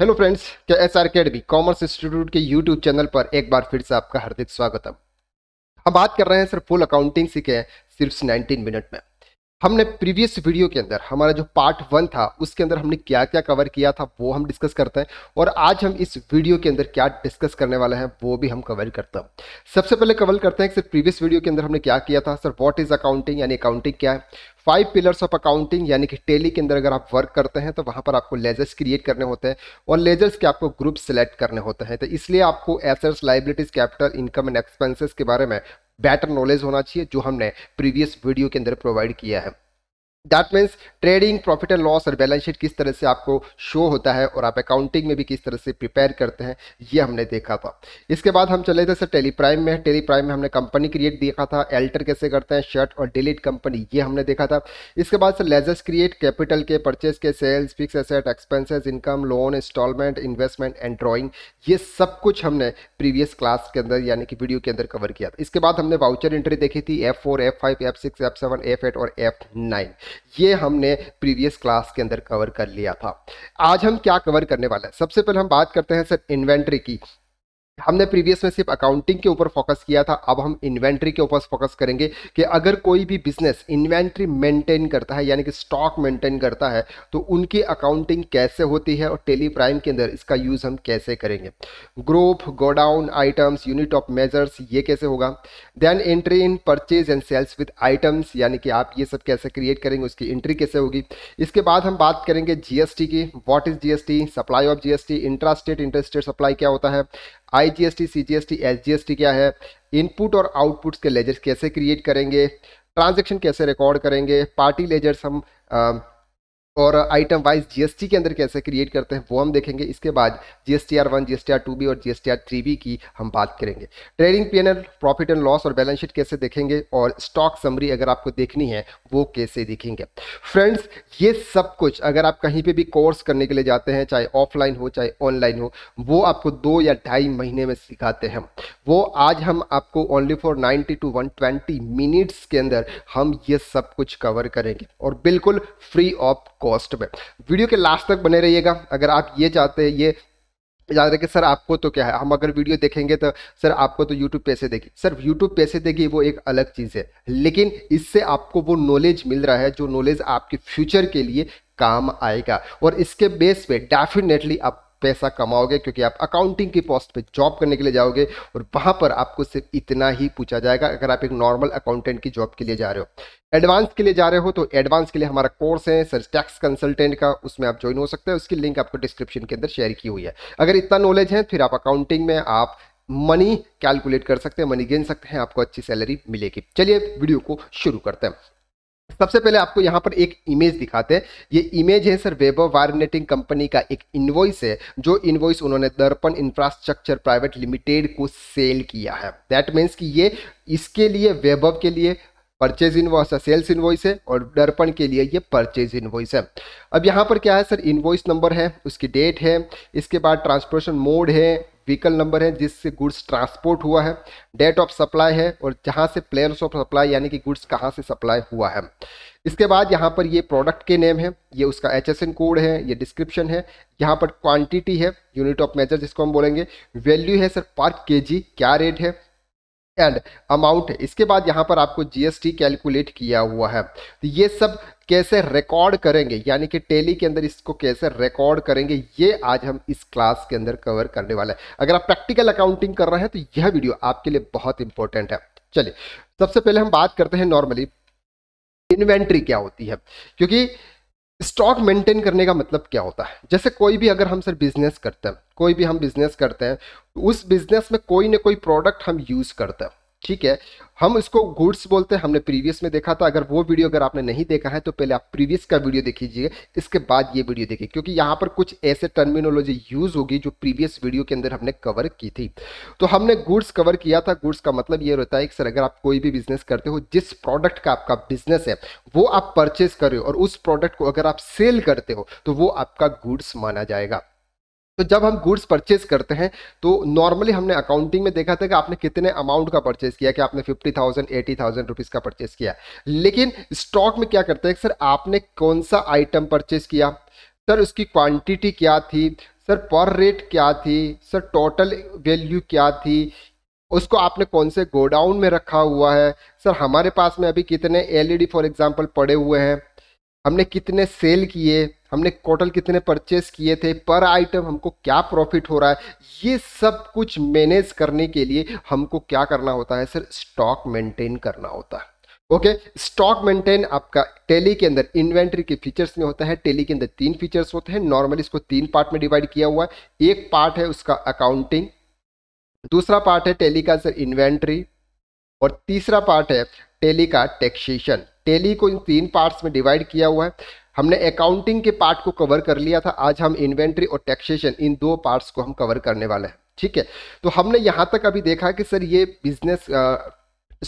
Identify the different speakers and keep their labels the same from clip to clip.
Speaker 1: Hello friends क्या S R academy commerce institute के YouTube channel पर एक बार फिर से आपका हार्दिक है हम बात कर रहे हैं सर फुल अकाउंटिंग सीखे सिर्फ 19 मिनट में हमने प्रीवियस वीडियो के अंदर हमारा जो पार्ट वन था उसके अंदर हमने क्या क्या कवर किया था वो हम डिस्कस करते हैं और आज हम इस वीडियो के अंदर क्या डिस्कस करने वाले हैं वो भी हम कवर करते हैं सबसे पहले कवर करते हैं सर प्रीवियस वीडियो के अंदर हमने क्या किया था सर व्हाट इज अकाउंटिंग यानी अकाउंटिंग क्या है फाइव पिलर्स ऑफ अकाउंटिंग यानी कि टेली के अंदर अगर आप वर्क करते हैं तो वहाँ पर आपको लेजर्स क्रिएट करने होते हैं और लेजर्स के आपको ग्रुप सेलेक्ट करने होते हैं तो इसलिए आपको assets liabilities capital income and expenses के बारे में बेटर नॉलेज होना चाहिए जो हमने प्रीवियस वीडियो के अंदर प्रोवाइड किया है that means trading profit and loss और बैलेंस शीट किस तरह से आपको शो होता है और आप अकाउंटिंग में भी किस तरह से प्रिपेयर करते हैं ये हमने देखा था इसके बाद हम चले थे सर टेलीप्राइम में टेलीप्राइम में हमने कंपनी क्रिएट देखा था एल्टर कैसे करते हैं शर्ट और डिलीट कंपनी ये हमने देखा था इसके बाद सर लेजर्स क्रिएट कैपिटल के परचेज के sales fix asset expenses income loan instalment investment and drawing ये सब कुछ हमने प्रीवियस क्लास के अंदर यानी कि वीडियो के अंदर कवर किया था इसके बाद हमने वाउचर एंट्री देखी थी F four F five F six F seven F eight और एफ नाइन ये हमने प्रीवियस क्लास के अंदर कवर कर लिया था आज हम क्या कवर करने वाले हैं सबसे पहले हम बात करते हैं सर इन्वेंट्री की हमने प्रीवियस में सिर्फ अकाउंटिंग के ऊपर फोकस किया था अब हम इन्वेंट्री के ऊपर फोकस करेंगे कि अगर कोई भी बिजनेस इन्वेंट्री मेंटेन करता है यानी कि स्टॉक मेंटेन करता है तो उनकी अकाउंटिंग कैसे होती है और टेली प्राइम के अंदर इसका यूज़ हम कैसे करेंगे group godown items unit of measures ये कैसे होगा then entry in purchase and sales with items यानी कि आप ये सब कैसे क्रिएट करेंगे उसकी एंट्री कैसे होगी इसके बाद हम बात करेंगे जीएसटी की what is GST supply of GST intrastate interstate supply क्या होता है I G S T C G S T S G S T क्या है इनपुट और आउटपुट्स के लेजर्स कैसे क्रिएट करेंगे ट्रांजेक्शन कैसे रिकॉर्ड करेंगे पार्टी लेजर्स हम और आइटम वाइज जीएसटी के अंदर कैसे क्रिएट करते हैं वो हम देखेंगे इसके बाद GST R one GST R two B और जीएसटी आर थ्री बी की हम बात करेंगे trading P profit and loss और बैलेंस शीट कैसे देखेंगे और स्टॉक समरी अगर आपको देखनी है वो कैसे देखेंगे फ्रेंड्स ये सब कुछ अगर आप कहीं पर भी कोर्स करने के लिए जाते हैं चाहे ऑफलाइन हो चाहे ऑनलाइन हो वो आपको दो या ढाई महीने में सिखाते हैं वो आज हम आपको only for ninety to one twenty minutes के अंदर हम ये सब कुछ कवर करेंगे और बिल्कुल फ्री ऑफ कॉस्ट कॉस्ट में वीडियो के लास्ट तक बने रहिएगा अगर आप ये चाहते हैं ये याद रखें सर आपको तो क्या है हम अगर वीडियो देखेंगे तो सर आपको तो YouTube पैसे देगी सर YouTube पैसे देगी वो एक अलग चीज़ है लेकिन इससे आपको वो नॉलेज मिल रहा है जो नॉलेज आपके फ्यूचर के लिए काम आएगा और इसके बेस पे डेफिनेटली आप पैसा कमाओगे क्योंकि आप अकाउंटिंग की पोस्ट पे जॉब करने के लिए जाओगे और वहां पर आपको सिर्फ इतना ही पूछा जाएगा अगर आप एक नॉर्मल अकाउंटेंट की जॉब के लिए जा रहे हो एडवांस के लिए जा रहे हो तो एडवांस के लिए हमारा कोर्स है सर टैक्स कंसल्टेंट का उसमें आप ज्वाइन हो सकते हैं उसकी लिंक आपको डिस्क्रिप्शन के अंदर शेयर की हुई है अगर इतना नॉलेज है फिर आप अकाउंटिंग में आप मनी कैलकुलेट कर सकते हैं मनी गिन सकते हैं आपको अच्छी सैलरी मिलेगी चलिए वीडियो को शुरू करते हैं सबसे पहले आपको यहाँ पर एक इमेज दिखाते हैं ये इमेज है सर वेबो वायरनेटिंग कंपनी का एक इन्वॉइस है जो इन्वॉइस उन्होंने दर्पण इंफ्रास्ट्रक्चर प्राइवेट लिमिटेड को सेल किया है दैट मीन्स कि ये इसके लिए वेबव के लिए परचेज इन्वॉइस है सेल्स इन्वॉइस है और दर्पण के लिए ये परचेज इन्वॉइस है अब यहाँ पर क्या है सर इन्वॉइस नंबर है उसकी डेट है इसके बाद ट्रांसपोर्शन मोड है व्हीकल नंबर है जिससे गुड्स ट्रांसपोर्ट हुआ है डेट ऑफ सप्लाई है और जहाँ से प्लेयर्स ऑफ सप्लाई यानी कि गुड्स कहाँ से सप्लाई हुआ है इसके बाद यहाँ पर ये प्रोडक्ट के नेम है ये उसका एच कोड है ये डिस्क्रिप्शन है यहाँ पर क्वांटिटी है यूनिट ऑफ मेजर जिसको हम बोलेंगे वैल्यू है सर पर के क्या रेट है एंड अमाउंट है इसके बाद यहाँ पर आपको जीएसटी कैलकुलेट किया हुआ है तो ये सब कैसे रिकॉर्ड करेंगे यानी कि टेली के अंदर इसको कैसे रिकॉर्ड करेंगे ये आज हम इस क्लास के अंदर कवर करने वाले हैं अगर आप प्रैक्टिकल अकाउंटिंग कर रहे हैं तो यह वीडियो आपके लिए बहुत इंपॉर्टेंट है चलिए सबसे पहले हम बात करते हैं नॉर्मली इन्वेंट्री क्या होती है क्योंकि स्टॉक मेंटेन करने का मतलब क्या होता है जैसे कोई भी अगर हम सर बिजनेस करते हैं कोई भी हम बिजनेस करते हैं उस बिजनेस में कोई ना कोई प्रोडक्ट हम यूज करते हैं ठीक है हम इसको गुड्स बोलते हैं हमने प्रीवियस में देखा था अगर वो वीडियो अगर आपने नहीं देखा है तो पहले आप प्रीवियस का वीडियो देख लीजिए इसके बाद ये वीडियो देखिए क्योंकि यहाँ पर कुछ ऐसे टर्मिनोलॉजी यूज होगी जो प्रीवियस वीडियो के अंदर हमने कवर की थी तो हमने गुड्स कवर किया था गुड्स का मतलब ये रहता है कि सर अगर आप कोई भी बिजनेस करते हो जिस प्रोडक्ट का आपका बिजनेस है वो आप परचेज कर रहे हो और उस प्रोडक्ट को अगर आप सेल करते हो तो वो आपका गुड्स माना जाएगा तो जब हम गुड्स परचेज करते हैं तो नॉर्मली हमने अकाउंटिंग में देखा था कि आपने कितने अमाउंट का परचेज किया कि आपने fifty thousand eighty thousand rupees का परचेज किया लेकिन स्टॉक में क्या करते हैं सर आपने कौन सा आइटम परचेज किया सर उसकी क्वांटिटी क्या थी सर पर रेट क्या थी सर टोटल वैल्यू क्या थी उसको आपने कौन से गोडाउन में रखा हुआ है सर हमारे पास में अभी कितने एलईडी फॉर एग्जांपल पड़े हुए हैं हमने कितने सेल किए हमने टोटल कितने परचेस किए थे पर आइटम हमको क्या प्रॉफिट हो रहा है ये सब कुछ मैनेज करने के लिए हमको क्या करना होता है सर स्टॉक मेंटेन करना होता है ओके स्टॉक मेंटेन आपका टेली के अंदर इन्वेंट्री के फीचर्स में होता है टेली के अंदर तीन फीचर्स होते हैं नॉर्मली इसको तीन पार्ट में डिवाइड किया हुआ है एक पार्ट है उसका अकाउंटिंग दूसरा पार्ट है टेली का सर इन्वेंट्री और तीसरा पार्ट है टेली का टैक्सेशन टेली को इन तीन पार्ट्स में डिवाइड किया हुआ है हमने अकाउंटिंग के पार्ट को कवर कर लिया था आज हम इन्वेंट्री और टैक्सेशन इन दो पार्ट्स को हम कवर करने वाले हैं ठीक है तो हमने यहाँ तक अभी देखा कि सर ये बिजनेस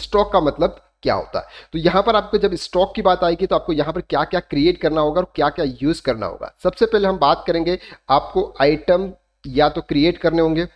Speaker 1: स्टॉक का मतलब क्या होता है तो यहाँ पर आपको जब स्टॉक की बात आएगी तो आपको यहाँ पर क्या क्या क्रिएट करना होगा और क्या क्या यूज़ करना होगा सबसे पहले हम बात करेंगे आपको आइटम या तो क्रिएट करने होंगे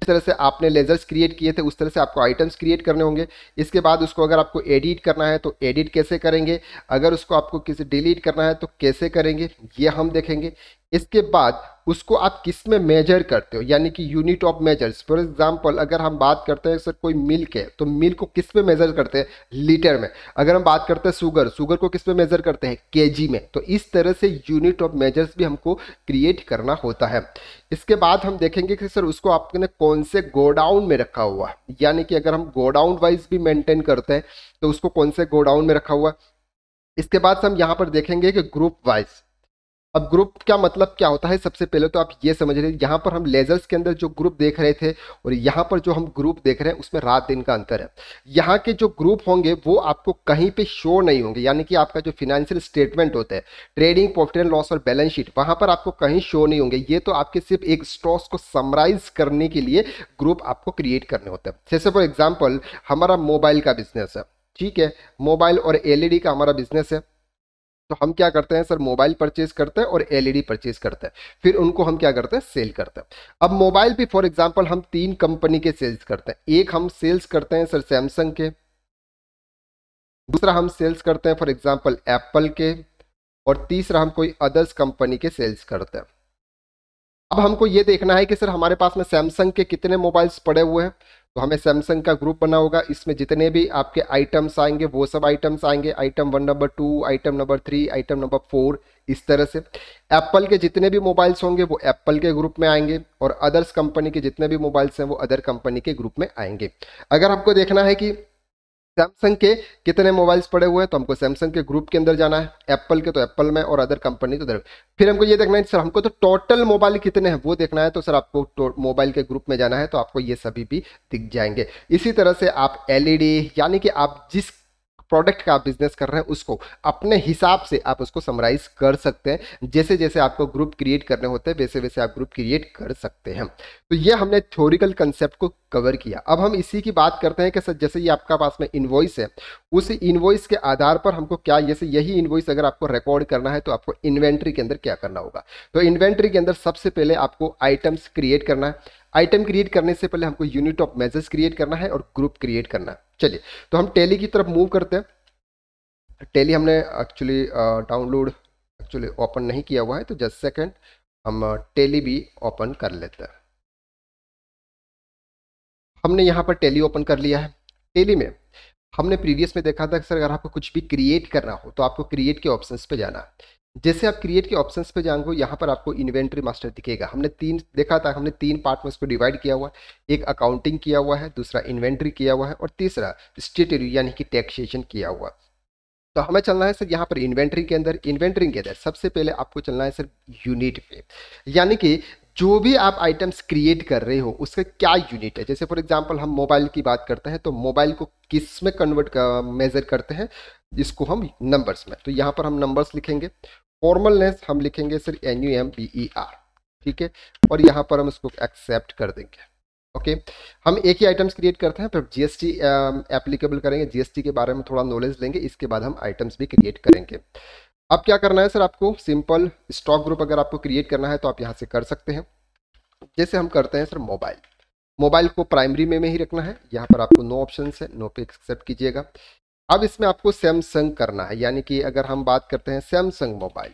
Speaker 1: जिस तरह से आपने लेजर्स क्रिएट किए थे उस तरह से आपको आइटम्स क्रिएट करने होंगे इसके बाद उसको अगर आपको एडिट करना है तो एडिट कैसे करेंगे अगर उसको आपको किसी डिलीट करना है तो कैसे करेंगे ये हम देखेंगे इसके बाद उसको आप किस में मेजर करते हो यानी कि unit of measures for example अगर हम बात करते हैं सर कोई मिल्क है तो मिल्क को किस में मेजर करते हैं लीटर में अगर हम बात करते हैं शुगर शुगर को किस में मेजर करते हैं केजी में तो इस तरह से यूनिट ऑफ मेजर्स भी हमको क्रिएट करना होता है इसके बाद हम देखेंगे कि सर उसको आपने कौन से गोडाउन में रखा हुआ यानी कि अगर हम गोडाउन वाइज भी मेनटेन करते हैं तो उसको कौन से गोडाउन में रखा हुआ इसके बाद हम यहाँ पर देखेंगे कि ग्रुप वाइज अब ग्रुप का मतलब क्या होता है सबसे पहले तो आप ये समझ रहे हैं यहाँ पर हम लेजर्स के अंदर जो ग्रुप देख रहे थे और यहाँ पर जो हम ग्रुप देख रहे हैं उसमें रात दिन का अंतर है यहाँ के जो ग्रुप होंगे वो आपको कहीं पे शो नहीं होंगे यानी कि आपका जो फिनेंशियल स्टेटमेंट होता है ट्रेडिंग प्रॉफिट एंड लॉस और बैलेंस शीट वहाँ पर आपको कहीं शो नहीं होंगे ये तो आपके सिर्फ एक स्टॉक्स को समराइज करने के लिए ग्रुप आपको क्रिएट करने होते हैं जैसे फॉर एग्जाम्पल हमारा मोबाइल का बिजनेस है ठीक है मोबाइल और एलईडी e का हमारा बिजनेस है तो हम क्या करते हैं सर मोबाइल परचेज करते हैं और एलईडी परचेज करते हैं फिर उनको हम क्या करते हैं सेल करते हैं अब मोबाइल भी फॉर एग्जाम्पल हम तीन कंपनी के सेल्स करते हैं एक हम सेल्स करते हैं सर सैमसंग के दूसरा हम सेल्स करते हैं फॉर एग्जाम्पल एप्पल के और तीसरा हम कोई अदर्स कंपनी के सेल्स करते हैं अब हमको ये देखना है कि सर हमारे पास में सैमसंग के कितने मोबाइल्स पड़े हुए हैं तो हमें सैमसंग का ग्रुप बना होगा इसमें जितने भी आपके आइटम्स आएंगे वो सब आइटम्स आएंगे item one number two item number three item number four इस तरह से एप्पल के जितने भी मोबाइल्स होंगे वो एप्पल के ग्रुप में आएंगे और अदर्स कंपनी के जितने भी मोबाइल्स हैं वो अदर कंपनी के ग्रुप में आएंगे अगर हमको देखना है कि सैमसंग के कितने मोबाइल्स पड़े हुए हैं तो हमको सैमसंग के ग्रुप के अंदर जाना है एप्पल के तो एप्पल में और अदर कंपनी तो अदर फिर हमको ये देखना है सर हमको तो टोटल मोबाइल कितने हैं वो देखना है तो सर आपको मोबाइल के ग्रुप में जाना है तो आपको ये सभी भी दिख जाएंगे इसी तरह से आप एलईडी e यानी कि आप जिस प्रोडक्ट का आप बिजनेस कर रहे हैं उसको अपने हिसाब से आप उसको समराइज कर सकते हैं जैसे जैसे आपको ग्रुप क्रिएट करने होते हैं वैसे वैसे आप ग्रुप क्रिएट कर सकते हैं तो ये हमने थ्योरिकल कंसेप्ट को कवर किया अब हम इसी की बात करते हैं कि सर जैसे ये आपका पास में इन्वॉइस है उस इन्वॉइस के आधार पर हमको क्या जैसे यही इन्वॉइस अगर आपको रिकॉर्ड करना है तो आपको इन्वेंट्री के अंदर क्या करना होगा तो इन्वेंट्री के अंदर सबसे पहले आपको आइटम्स क्रिएट करना है आइटम क्रिएट करने से पहले हमको यूनिट ऑफ मेजर्स क्रिएट करना है और ग्रुप क्रिएट करना है चलिए तो हम टेली की तरफ मूव करते हैं टेली हमने एक्चुअली डाउनलोड एक्चुअली ओपन नहीं किया हुआ है तो जस्ट सेकेंड हम टेली भी ओपन कर लेते हैं हमने यहाँ पर टेली ओपन कर लिया है टेली में हमने प्रीवियस में देखा था सर अगर आपको कुछ भी क्रिएट करना हो तो आपको क्रिएट के ऑप्शंस पे जाना है जैसे आप क्रिएट के ऑप्शंस पे जाएंगे यहाँ पर आपको इन्वेंट्री मास्टर दिखेगा हमने तीन देखा था हमने तीन पार्ट में उसको डिवाइड किया हुआ है एक अकाउंटिंग किया हुआ है दूसरा इन्वेंट्री किया हुआ है और तीसरा स्टेटरी यानी कि टैक्सेशन किया हुआ तो हमें चलना है सर यहाँ पर इन्वेंट्री के अंदर इन्वेंट्री के अंदर सबसे पहले आपको चलना है सर यूनिट पे यानी कि जो भी आप आइटम्स क्रिएट कर रहे हो उसका क्या यूनिट है जैसे फॉर एग्जांपल हम मोबाइल की बात करते हैं तो मोबाइल को किस में कन्वर्ट मेजर करते हैं इसको हम नंबर्स में तो यहाँ पर हम नंबर्स लिखेंगे फॉर्मलनेस हम लिखेंगे sir N U M P E R ठीक है और यहाँ पर हम इसको एक्सेप्ट कर देंगे ओके हम एक ही आइटम्स क्रिएट करते हैं फिर जीएसटी एप्लीकेबल um, करेंगे जीएसटी के बारे में थोड़ा नॉलेज लेंगे इसके बाद हम आइटम्स भी क्रिएट करेंगे अब क्या करना है सर आपको सिंपल स्टॉक ग्रुप अगर आपको क्रिएट करना है तो आप यहाँ से कर सकते हैं जैसे हम करते हैं सर मोबाइल मोबाइल को प्राइमरी में, में ही रखना है यहाँ पर आपको नो ऑप्शन है नो पे एक्सेप्ट कीजिएगा अब इसमें आपको सैमसंग करना है यानी कि अगर हम बात करते हैं सैमसंग मोबाइल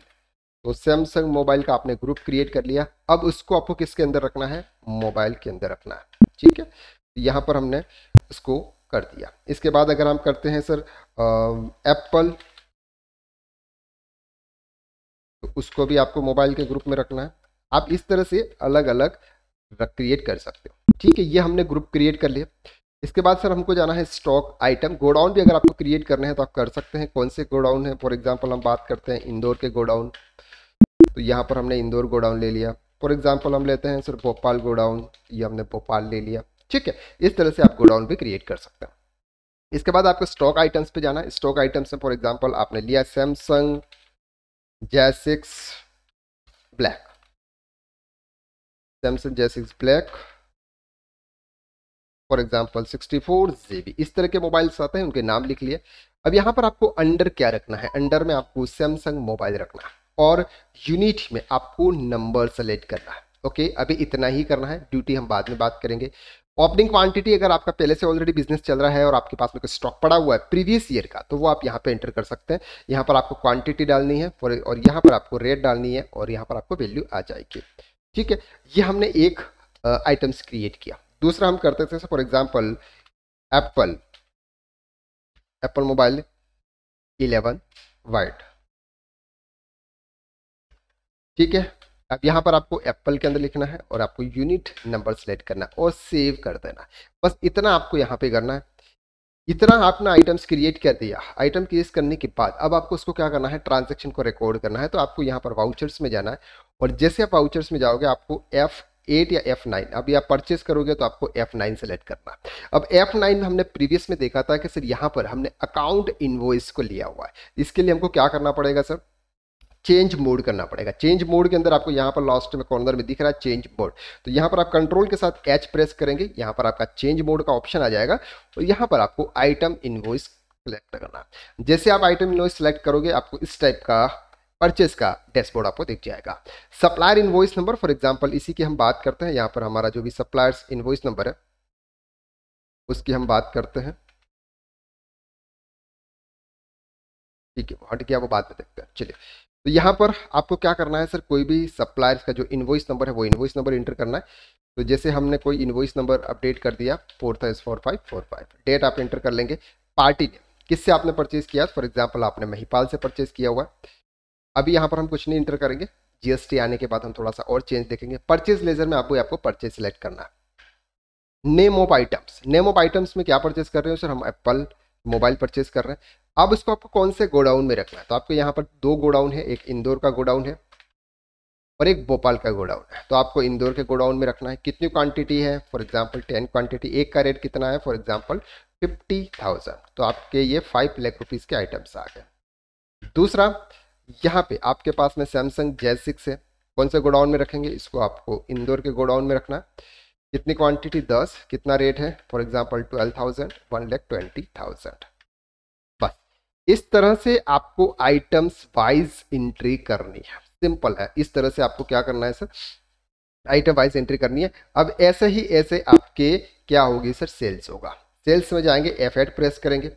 Speaker 1: तो सैमसंग मोबाइल का आपने ग्रुप क्रिएट कर लिया अब उसको आपको किसके अंदर रखना है मोबाइल के अंदर रखना है ठीक है यहाँ पर हमने इसको कर दिया इसके बाद अगर हम करते हैं सर
Speaker 2: एप्पल तो उसको भी आपको मोबाइल के ग्रुप में रखना
Speaker 1: है आप इस तरह से अलग अलग क्रिएट कर सकते हो ठीक है ये हमने ग्रुप क्रिएट कर लिया इसके बाद सर हमको जाना है स्टॉक आइटम गोडाउन भी अगर आपको क्रिएट करने हैं तो आप कर सकते हैं कौन से गोडाउन है फॉर एग्जाम्पल हम बात करते हैं इंदौर के गोडाउन तो यहाँ पर हमने इंदौर गोडाउन ले लिया फॉर एग्जाम्पल हम लेते हैं सर भोपाल गोडाउन ये हमने भोपाल ले लिया ठीक है इस तरह से आप गोडाउन भी क्रिएट कर सकते हैं इसके बाद आपको स्टॉक आइटम्स पे जाना है स्टॉक आइटम्स में फॉर एग्जाम्पल आपने लिया Samsung J six black
Speaker 2: Samsung J six black
Speaker 1: for example four GB इस तरह के मोबाइल्स आते हैं उनके नाम लिख लिए अब यहाँ पर आपको अंडर क्या रखना है अंडर में आपको सैमसंग मोबाइल रखना है और यूनिट में आपको नंबर सेलेक्ट करना है ओके अभी इतना ही करना है ड्यूटी हम बाद में बात करेंगे ओपनिंग क्वांटिटी अगर आपका पहले से ऑलरेडी बिजनेस चल रहा है और आपके पास में कोई स्टॉक पड़ा हुआ है प्रीवियस ईयर का तो वो आप यहाँ पे एंटर कर सकते हैं यहाँ पर आपको क्वांटिटी डालनी है और यहाँ पर आपको रेट डालनी है और यहाँ पर आपको वैल्यू आ जाएगी ठीक है ये हमने एक आइटम्स क्रिएट किया दूसरा हम करते थे for example Apple Apple mobile eleven white ठीक है अब यहाँ पर आपको एप्पल के अंदर लिखना है और आपको यूनिट नंबर सेलेक्ट करना है और सेव कर देना बस इतना आपको यहाँ पे करना है इतना आपने आइटम्स क्रिएट कर दिया आइटम क्रिएट करने के बाद अब आपको उसको क्या करना है ट्रांजेक्शन को रिकॉर्ड करना है तो आपको यहाँ पर वाउचर्स में जाना है और जैसे आप वाउचर्स में जाओगे आपको एफ एट या एफ नाइन अब आप परचेस करोगे तो आपको एफ नाइन सेलेक्ट करना अब एफ नाइन हमने प्रीवियस में देखा था कि सर यहाँ पर हमने अकाउंट इन्वॉइस को लिया हुआ है इसके लिए हमको क्या करना पड़ेगा सर चेंज मोड करना पड़ेगा चेंज मोड के अंदर आपको यहाँ पर लास्ट में कॉर्नर में दिख रहा है चेंज मोड तो यहाँ पर आप कंट्रोल के साथ एच प्रेस करेंगे यहाँ पर आपका चेंज मोड का ऑप्शन आ जाएगा और यहाँ पर आपको आइटम इन्वॉइस सेलेक्ट करना जैसे आप आइटम इन्वॉइस सेलेक्ट करोगे आपको इस टाइप का परचेज का डैशबोर्ड आपको दिख जाएगा supplier invoice number for example इसी की हम बात करते हैं यहाँ पर हमारा जो भी सप्लायर्स इनवॉइस नंबर है
Speaker 2: उसकी हम बात करते हैं
Speaker 1: ठीक है हट गया वो बाद में देखते हैं चलिए तो यहाँ पर आपको क्या करना है सर कोई भी सप्लायर्स का जो इनवॉइस नंबर है वो इनवॉइस नंबर इंटर करना है तो जैसे हमने कोई इनवॉइस नंबर अपडेट कर दिया फोर था four five four five date आप इंटर कर लेंगे पार्टी किससे आपने परचेज किया फॉर एग्जाम्पल आपने महिपाल से परचेज किया हुआ है अभी यहाँ पर हम कुछ नहीं इंटर करेंगे जीएसटी आने के बाद हम थोड़ा सा और चेंज देखेंगे परचेज लेजर में आपको आपको परचेज सेलेक्ट करना है name of items name of items में क्या परचेज कर रहे हो सर हम एप्पल मोबाइल परचेज कर रहे हैं अब इसको आपको कौन से गोडाउन में रखना है तो आपके यहाँ पर दो गोडाउन है एक इंदौर का गोडाउन है और एक भोपाल का गोडाउन है तो आपको इंदौर के गोडाउन में रखना है कितनी क्वांटिटी है फॉर एग्जाम्पल टेन क्वांटिटी एक का रेट कितना है फॉर एग्जाम्पल फिफ्टी थाउजेंड तो आपके ये फाइव लाख रुपीज़ के आइटम्स आ गए दूसरा यहाँ पे आपके पास में सैमसंग जे सिक्स है कौन से गोडाउन में रखेंगे इसको आपको इंदौर के गोडाउन में रखना कितनी क्वांटिटी दस कितना रेट है for example twelve thousand one lakh twenty thousand बस इस तरह से आपको आइटम्स वाइज एंट्री करनी है सिंपल है इस तरह से आपको क्या करना है सर आइटम वाइज एंट्री करनी है अब ऐसे ही ऐसे आपके क्या होगी सर सेल्स होगा सेल्स में जाएंगे एफ एड प्रेस करेंगे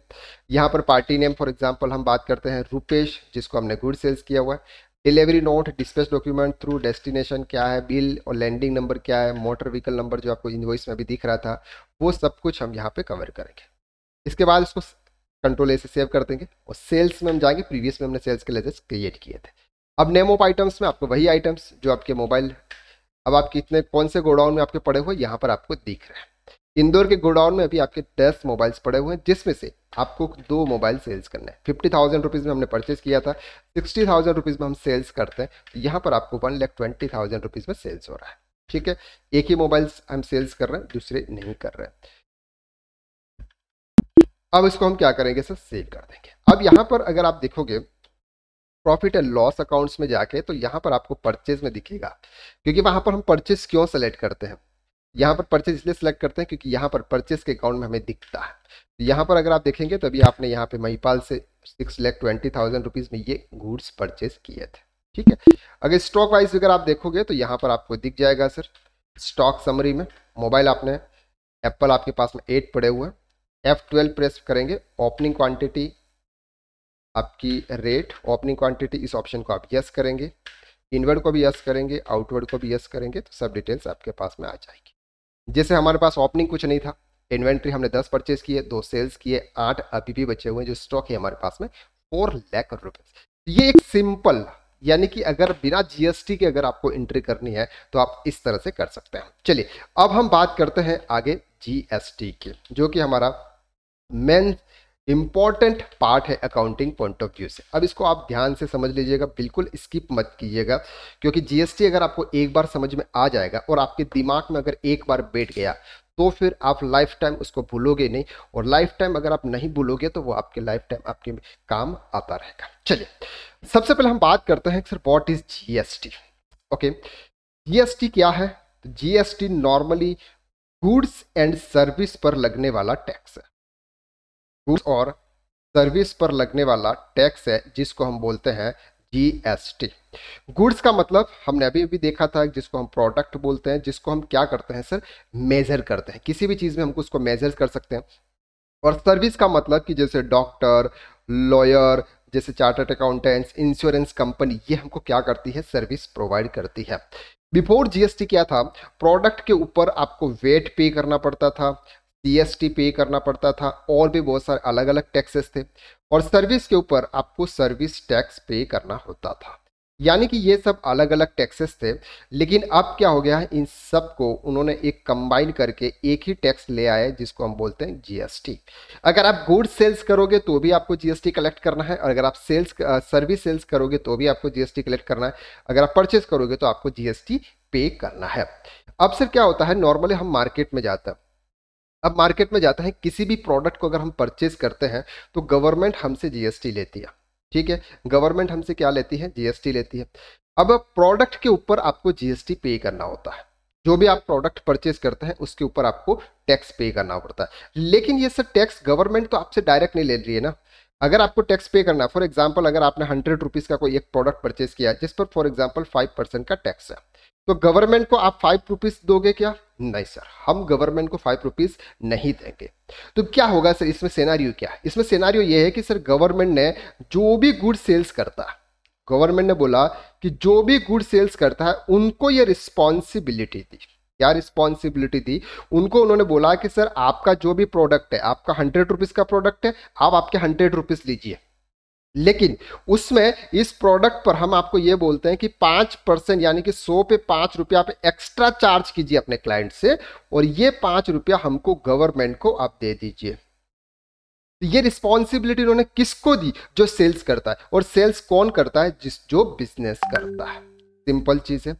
Speaker 1: यहाँ पर पार्टी नेम फॉर एग्जाम्पल हम बात करते हैं रुपेश जिसको हमने गुड सेल्स किया हुआ है delivery note dispatch document through destination क्या है बिल और लैंडिंग नंबर क्या है मोटर व्हीकल नंबर जो आपको इन्वॉइस में भी दिख रहा था वो सब कुछ हम यहाँ पे कवर करेंगे इसके बाद इसको कंट्रोल ए से सेव कर देंगे और सेल्स में हम जाएंगे प्रीवियस में हमने सेल्स के लेजर्स क्रिएट किए थे अब नेम ऑफ आइटम्स में आपको वही आइटम्स जो आपके मोबाइल अब आप कितने कौन से गोडाउन में आपके पड़े हुए यहाँ पर आपको दिख रहे हैं इंदौर के गोडाउन में अभी आपके दस मोबाइल्स पड़े हुए हैं जिसमें से आपको दो मोबाइल सेल्स करने हैं फिफ्टी थाउजेंड रुपीज़ में हमने परचेज किया था सिक्सटी थाउजेंड रुपीज़ में हम सेल्स करते हैं तो यहाँ पर आपको one lakh twenty thousand rupees में सेल्स हो रहा है ठीक है एक ही मोबाइल्स हम सेल्स कर रहे हैं दूसरे नहीं कर रहे हैं अब इसको हम क्या करेंगे सर सेल कर देंगे अब यहाँ पर अगर आप देखोगे प्रॉफिट एंड लॉस अकाउंट्स में जाके तो यहाँ पर आपको परचेज में दिखेगा क्योंकि वहाँ पर हम परचेज क्यों सेलेक्ट करते हैं यहाँ पर परचेज इसलिए सेलेक्ट करते हैं क्योंकि यहाँ पर परचेज के अकाउंट में हमें दिखता है तो यहाँ पर अगर आप देखेंगे तो अभी आपने यहाँ पे महिपाल से six lakh twenty thousand rupees में ये गुड्स परचेज किए थे ठीक है अगर स्टॉक वाइज अगर आप देखोगे तो यहाँ पर आपको दिख जाएगा सर स्टॉक समरी में मोबाइल आपने एप्पल आपके पास में एट पड़े हुए हैं एफ ट्वेल्व प्रेस करेंगे ओपनिंग क्वान्टिटी आपकी रेट ओपनिंग क्वान्टिटी इस ऑप्शन को आप यस करेंगे इनवर्ड को भी यस करेंगे आउटवर्ड को भी यस करेंगे तो सब डिटेल्स आपके पास में आ जाएगी जैसे हमारे पास ओपनिंग कुछ नहीं था इन्वेंट्री हमने दस परचेज किए दो सेल्स किए आठ अभी भी बचे हुए हैं जो स्टॉक है हमारे पास में फोर लैख रुपए ये एक सिंपल यानी कि अगर बिना जीएसटी के अगर आपको एंट्री करनी है तो आप इस तरह से कर सकते हैं चलिए अब हम बात करते हैं आगे जीएसटी की जो कि हमारा मेन इम्पॉर्टेंट पार्ट है अकाउंटिंग पॉइंट ऑफ व्यू से अब इसको आप ध्यान से समझ लीजिएगा बिल्कुल स्किप मत कीजिएगा क्योंकि जीएसटी अगर आपको एक बार समझ में आ जाएगा और आपके दिमाग में अगर एक बार बैठ गया तो फिर आप लाइफ टाइम उसको भूलोगे नहीं और लाइफ टाइम अगर आप नहीं भूलोगे तो वो आपके लाइफ टाइम आपके काम आता रहेगा चलिए सबसे पहले हम बात करते हैं sir what is T okay T क्या है T normally goods and service पर लगने वाला टैक्स है गुड्स और सर्विस पर लगने वाला टैक्स है जिसको हम बोलते हैं जीएसटी गुड्स का मतलब हमने अभी अभी देखा था जिसको हम प्रोडक्ट बोलते हैं जिसको हम क्या करते हैं सर मेजर करते हैं किसी भी चीज़ में हमको उसको मेजर कर सकते हैं और सर्विस का मतलब कि जैसे डॉक्टर लॉयर जैसे चार्टर्ड अकाउंटेंट्स इंश्योरेंस कंपनी ये हमको क्या करती है सर्विस प्रोवाइड करती है बिफोर जीएसटी क्या था प्रोडक्ट के ऊपर आपको वेट पे करना पड़ता था जीएसटी पे करना पड़ता था और भी बहुत सारे अलग अलग टैक्सेस थे और सर्विस के ऊपर आपको सर्विस टैक्स पे करना होता था यानी कि ये सब अलग अलग टैक्सेस थे लेकिन अब क्या हो गया है इन सब को उन्होंने एक कंबाइन करके एक ही टैक्स ले आया जिसको हम बोलते हैं जीएसटी अगर आप गुड सेल्स करोगे तो भी आपको जीएसटी कलेक्ट करना है और अगर आप सेल्स सर्विस सेल्स करोगे तो भी आपको जीएसटी कलेक्ट करना है अगर आप परचेस करोगे तो आपको जीएसटी पे करना है अब सिर्फ क्या होता है नॉर्मली हम मार्केट में जाते हैं अब मार्केट में जाता है किसी भी प्रोडक्ट को अगर हम परचेज करते हैं तो गवर्नमेंट हमसे जीएसटी लेती है ठीक है गवर्नमेंट हमसे क्या लेती है जीएसटी लेती है अब प्रोडक्ट के ऊपर आपको जीएसटी पे करना होता है जो भी आप प्रोडक्ट परचेज करते हैं उसके ऊपर आपको टैक्स पे करना पड़ता है लेकिन ये सब टैक्स गवर्नमेंट तो आपसे डायरेक्ट नहीं ले रही है ना अगर आपको टैक्स पे करना है फॉर एग्जाम्पल अगर आपने हंड्रेड रुपीज़ का कोई एक प्रोडक्ट परचेज किया जिस पर फॉर एग्जाम्पल फाइव परसेंट का टैक्स है तो गवर्नमेंट को आप फाइव रुपीज़ दोगे क्या नहीं सर हम गवर्नमेंट को फाइव रुपीज़ नहीं देंगे तो क्या होगा सर इसमें सेनारियो क्या है इसमें सेनारियो ये है कि सर गवर्नमेंट ने जो भी गुड सेल्स करता गवर्नमेंट ने बोला कि जो भी गुड सेल्स करता है उनको ये रिस्पॉन्सिबिलिटी दी क्या रिस्पॉन्सिबिलिटी थी उनको उन्होंने बोला कि सर आपका जो भी प्रोडक्ट है आपका हंड्रेड रुपीज़ का प्रोडक्ट है आप आपके हंड्रेड रुपीज़ लीजिए लेकिन उसमें इस प्रोडक्ट पर हम आपको ये बोलते हैं कि पाँच परसेंट यानी कि सौ पे पाँच रुपया आप एक्स्ट्रा चार्ज कीजिए अपने क्लाइंट से और ये पाँच रुपया हमको गवर्नमेंट को आप दे दीजिए तो ये रिस्पॉन्सिबिलिटी उन्होंने किसको दी जो सेल्स करता है और सेल्स कौन करता है जिस जो बिजनेस करता है सिंपल चीज़ है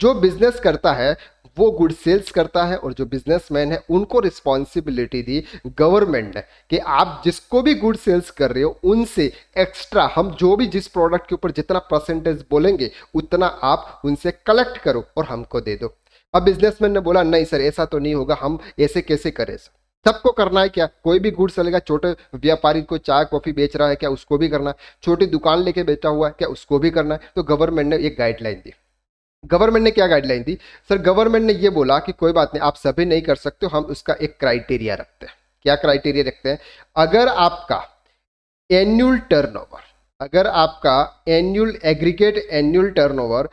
Speaker 1: जो बिजनेस करता है वो गुड सेल्स करता है और जो बिजनेसमैन है उनको रिस्पॉन्सिबिलिटी दी गवर्नमेंट ने कि आप जिसको भी गुड सेल्स कर रहे हो उनसे एक्स्ट्रा हम जो भी जिस प्रोडक्ट के ऊपर जितना परसेंटेज बोलेंगे उतना आप उनसे कलेक्ट करो और हमको दे दो अब बिजनेसमैन ने बोला नहीं सर ऐसा तो नहीं होगा हम ऐसे कैसे करें सर सबको करना है क्या कोई भी गुड्स चलेगा छोटे व्यापारी को चाय कॉफी बेच रहा है क्या उसको भी करना है छोटी दुकान लेके बेचा हुआ है क्या उसको भी करना है तो गवर्नमेंट ने एक गाइडलाइन दी गवर्नमेंट ने क्या गाइडलाइन दी सर गवर्नमेंट ने ये बोला कि कोई बात नहीं आप सभी नहीं कर सकते हम उसका एक क्राइटेरिया रखते हैं क्या क्राइटेरिया रखते हैं अगर आपका एन्यूल टर्नओवर अगर आपका annual aggregate annual turnover